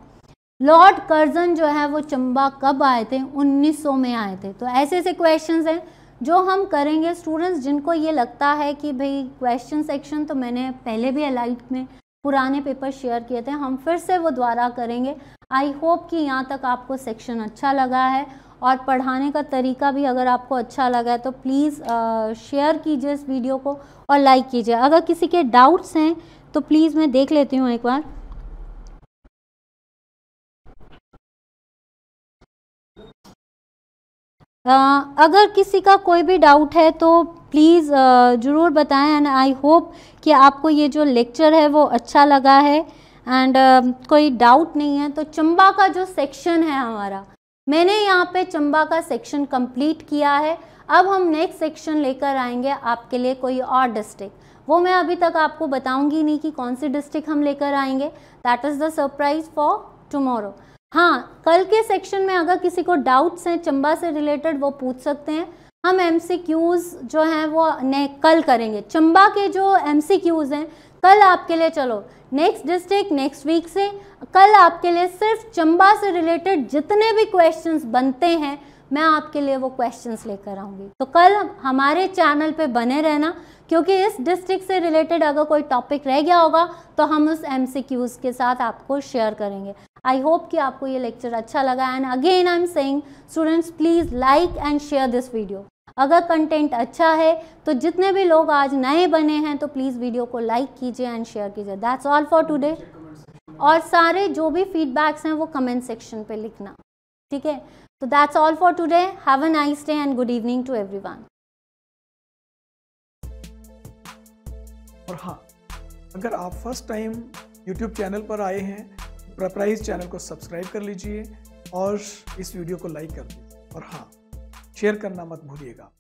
लॉर्ड कर्जन जो है वो चंबा कब आए थे 1900 में आए थे तो ऐसे ऐसे क्वेश्चंस हैं जो हम करेंगे स्टूडेंट्स जिनको ये लगता है कि भाई क्वेश्चन सेक्शन तो मैंने पहले भी अलाइट में पुराने पेपर शेयर किए थे हम फिर से वो द्वारा करेंगे आई होप कि यहाँ तक आपको सेक्शन अच्छा लगा है और पढ़ाने का तरीका भी अगर आपको अच्छा लगा है तो प्लीज़ शेयर uh, कीजिए इस वीडियो को और लाइक कीजिए अगर किसी के डाउट्स हैं तो प्लीज़ मैं देख लेती हूँ एक बार Uh, अगर किसी का कोई भी डाउट है तो प्लीज़ uh, ज़रूर बताएं एंड आई होप कि आपको ये जो लेक्चर है वो अच्छा लगा है एंड uh, कोई डाउट नहीं है तो चंबा का जो सेक्शन है हमारा मैंने यहाँ पे चंबा का सेक्शन कंप्लीट किया है अब हम नेक्स्ट सेक्शन लेकर आएंगे आपके लिए कोई और डिस्ट्रिक्ट वो मैं अभी तक आपको बताऊंगी नहीं कि कौन सी डिस्ट्रिक्ट हम लेकर आएंगे that is the surprise for tomorrow हाँ कल के सेक्शन में अगर किसी को डाउट्स हैं चंबा से रिलेटेड वो पूछ सकते हैं हम एम जो हैं वो ने कल करेंगे चंबा के जो एम हैं कल आपके लिए चलो नेक्स्ट डिस्ट्रिक्ट नेक्स्ट वीक से कल आपके लिए सिर्फ चंबा से रिलेटेड जितने भी क्वेश्चंस बनते हैं मैं आपके लिए वो क्वेश्चंस लेकर आऊँगी तो कल हमारे चैनल पे बने रहना क्योंकि इस डिस्ट्रिक्ट से रिलेटेड अगर कोई टॉपिक रह गया होगा तो हम उस एम के साथ आपको शेयर करेंगे आई होप कि आपको ये लेक्चर अच्छा लगा and again I am saying students please like and share this video अगर कंटेंट अच्छा है तो जितने भी लोग आज नए बने हैं तो प्लीज़ वीडियो को लाइक कीजिए एंड शेयर कीजिए दैट्स ऑल फॉर टुडे और सारे जो भी फीडबैक्स हैं वो कमेंट सेक्शन पे लिखना ठीक है तो that's all for today have a nice day and good evening to everyone और हाँ अगर आप फर्स्ट टाइम यूट्यूब चैनल पर आए हैं प्राइज चैनल को सब्सक्राइब कर लीजिए और इस वीडियो को लाइक कर दीजिए और हाँ शेयर करना मत भूलिएगा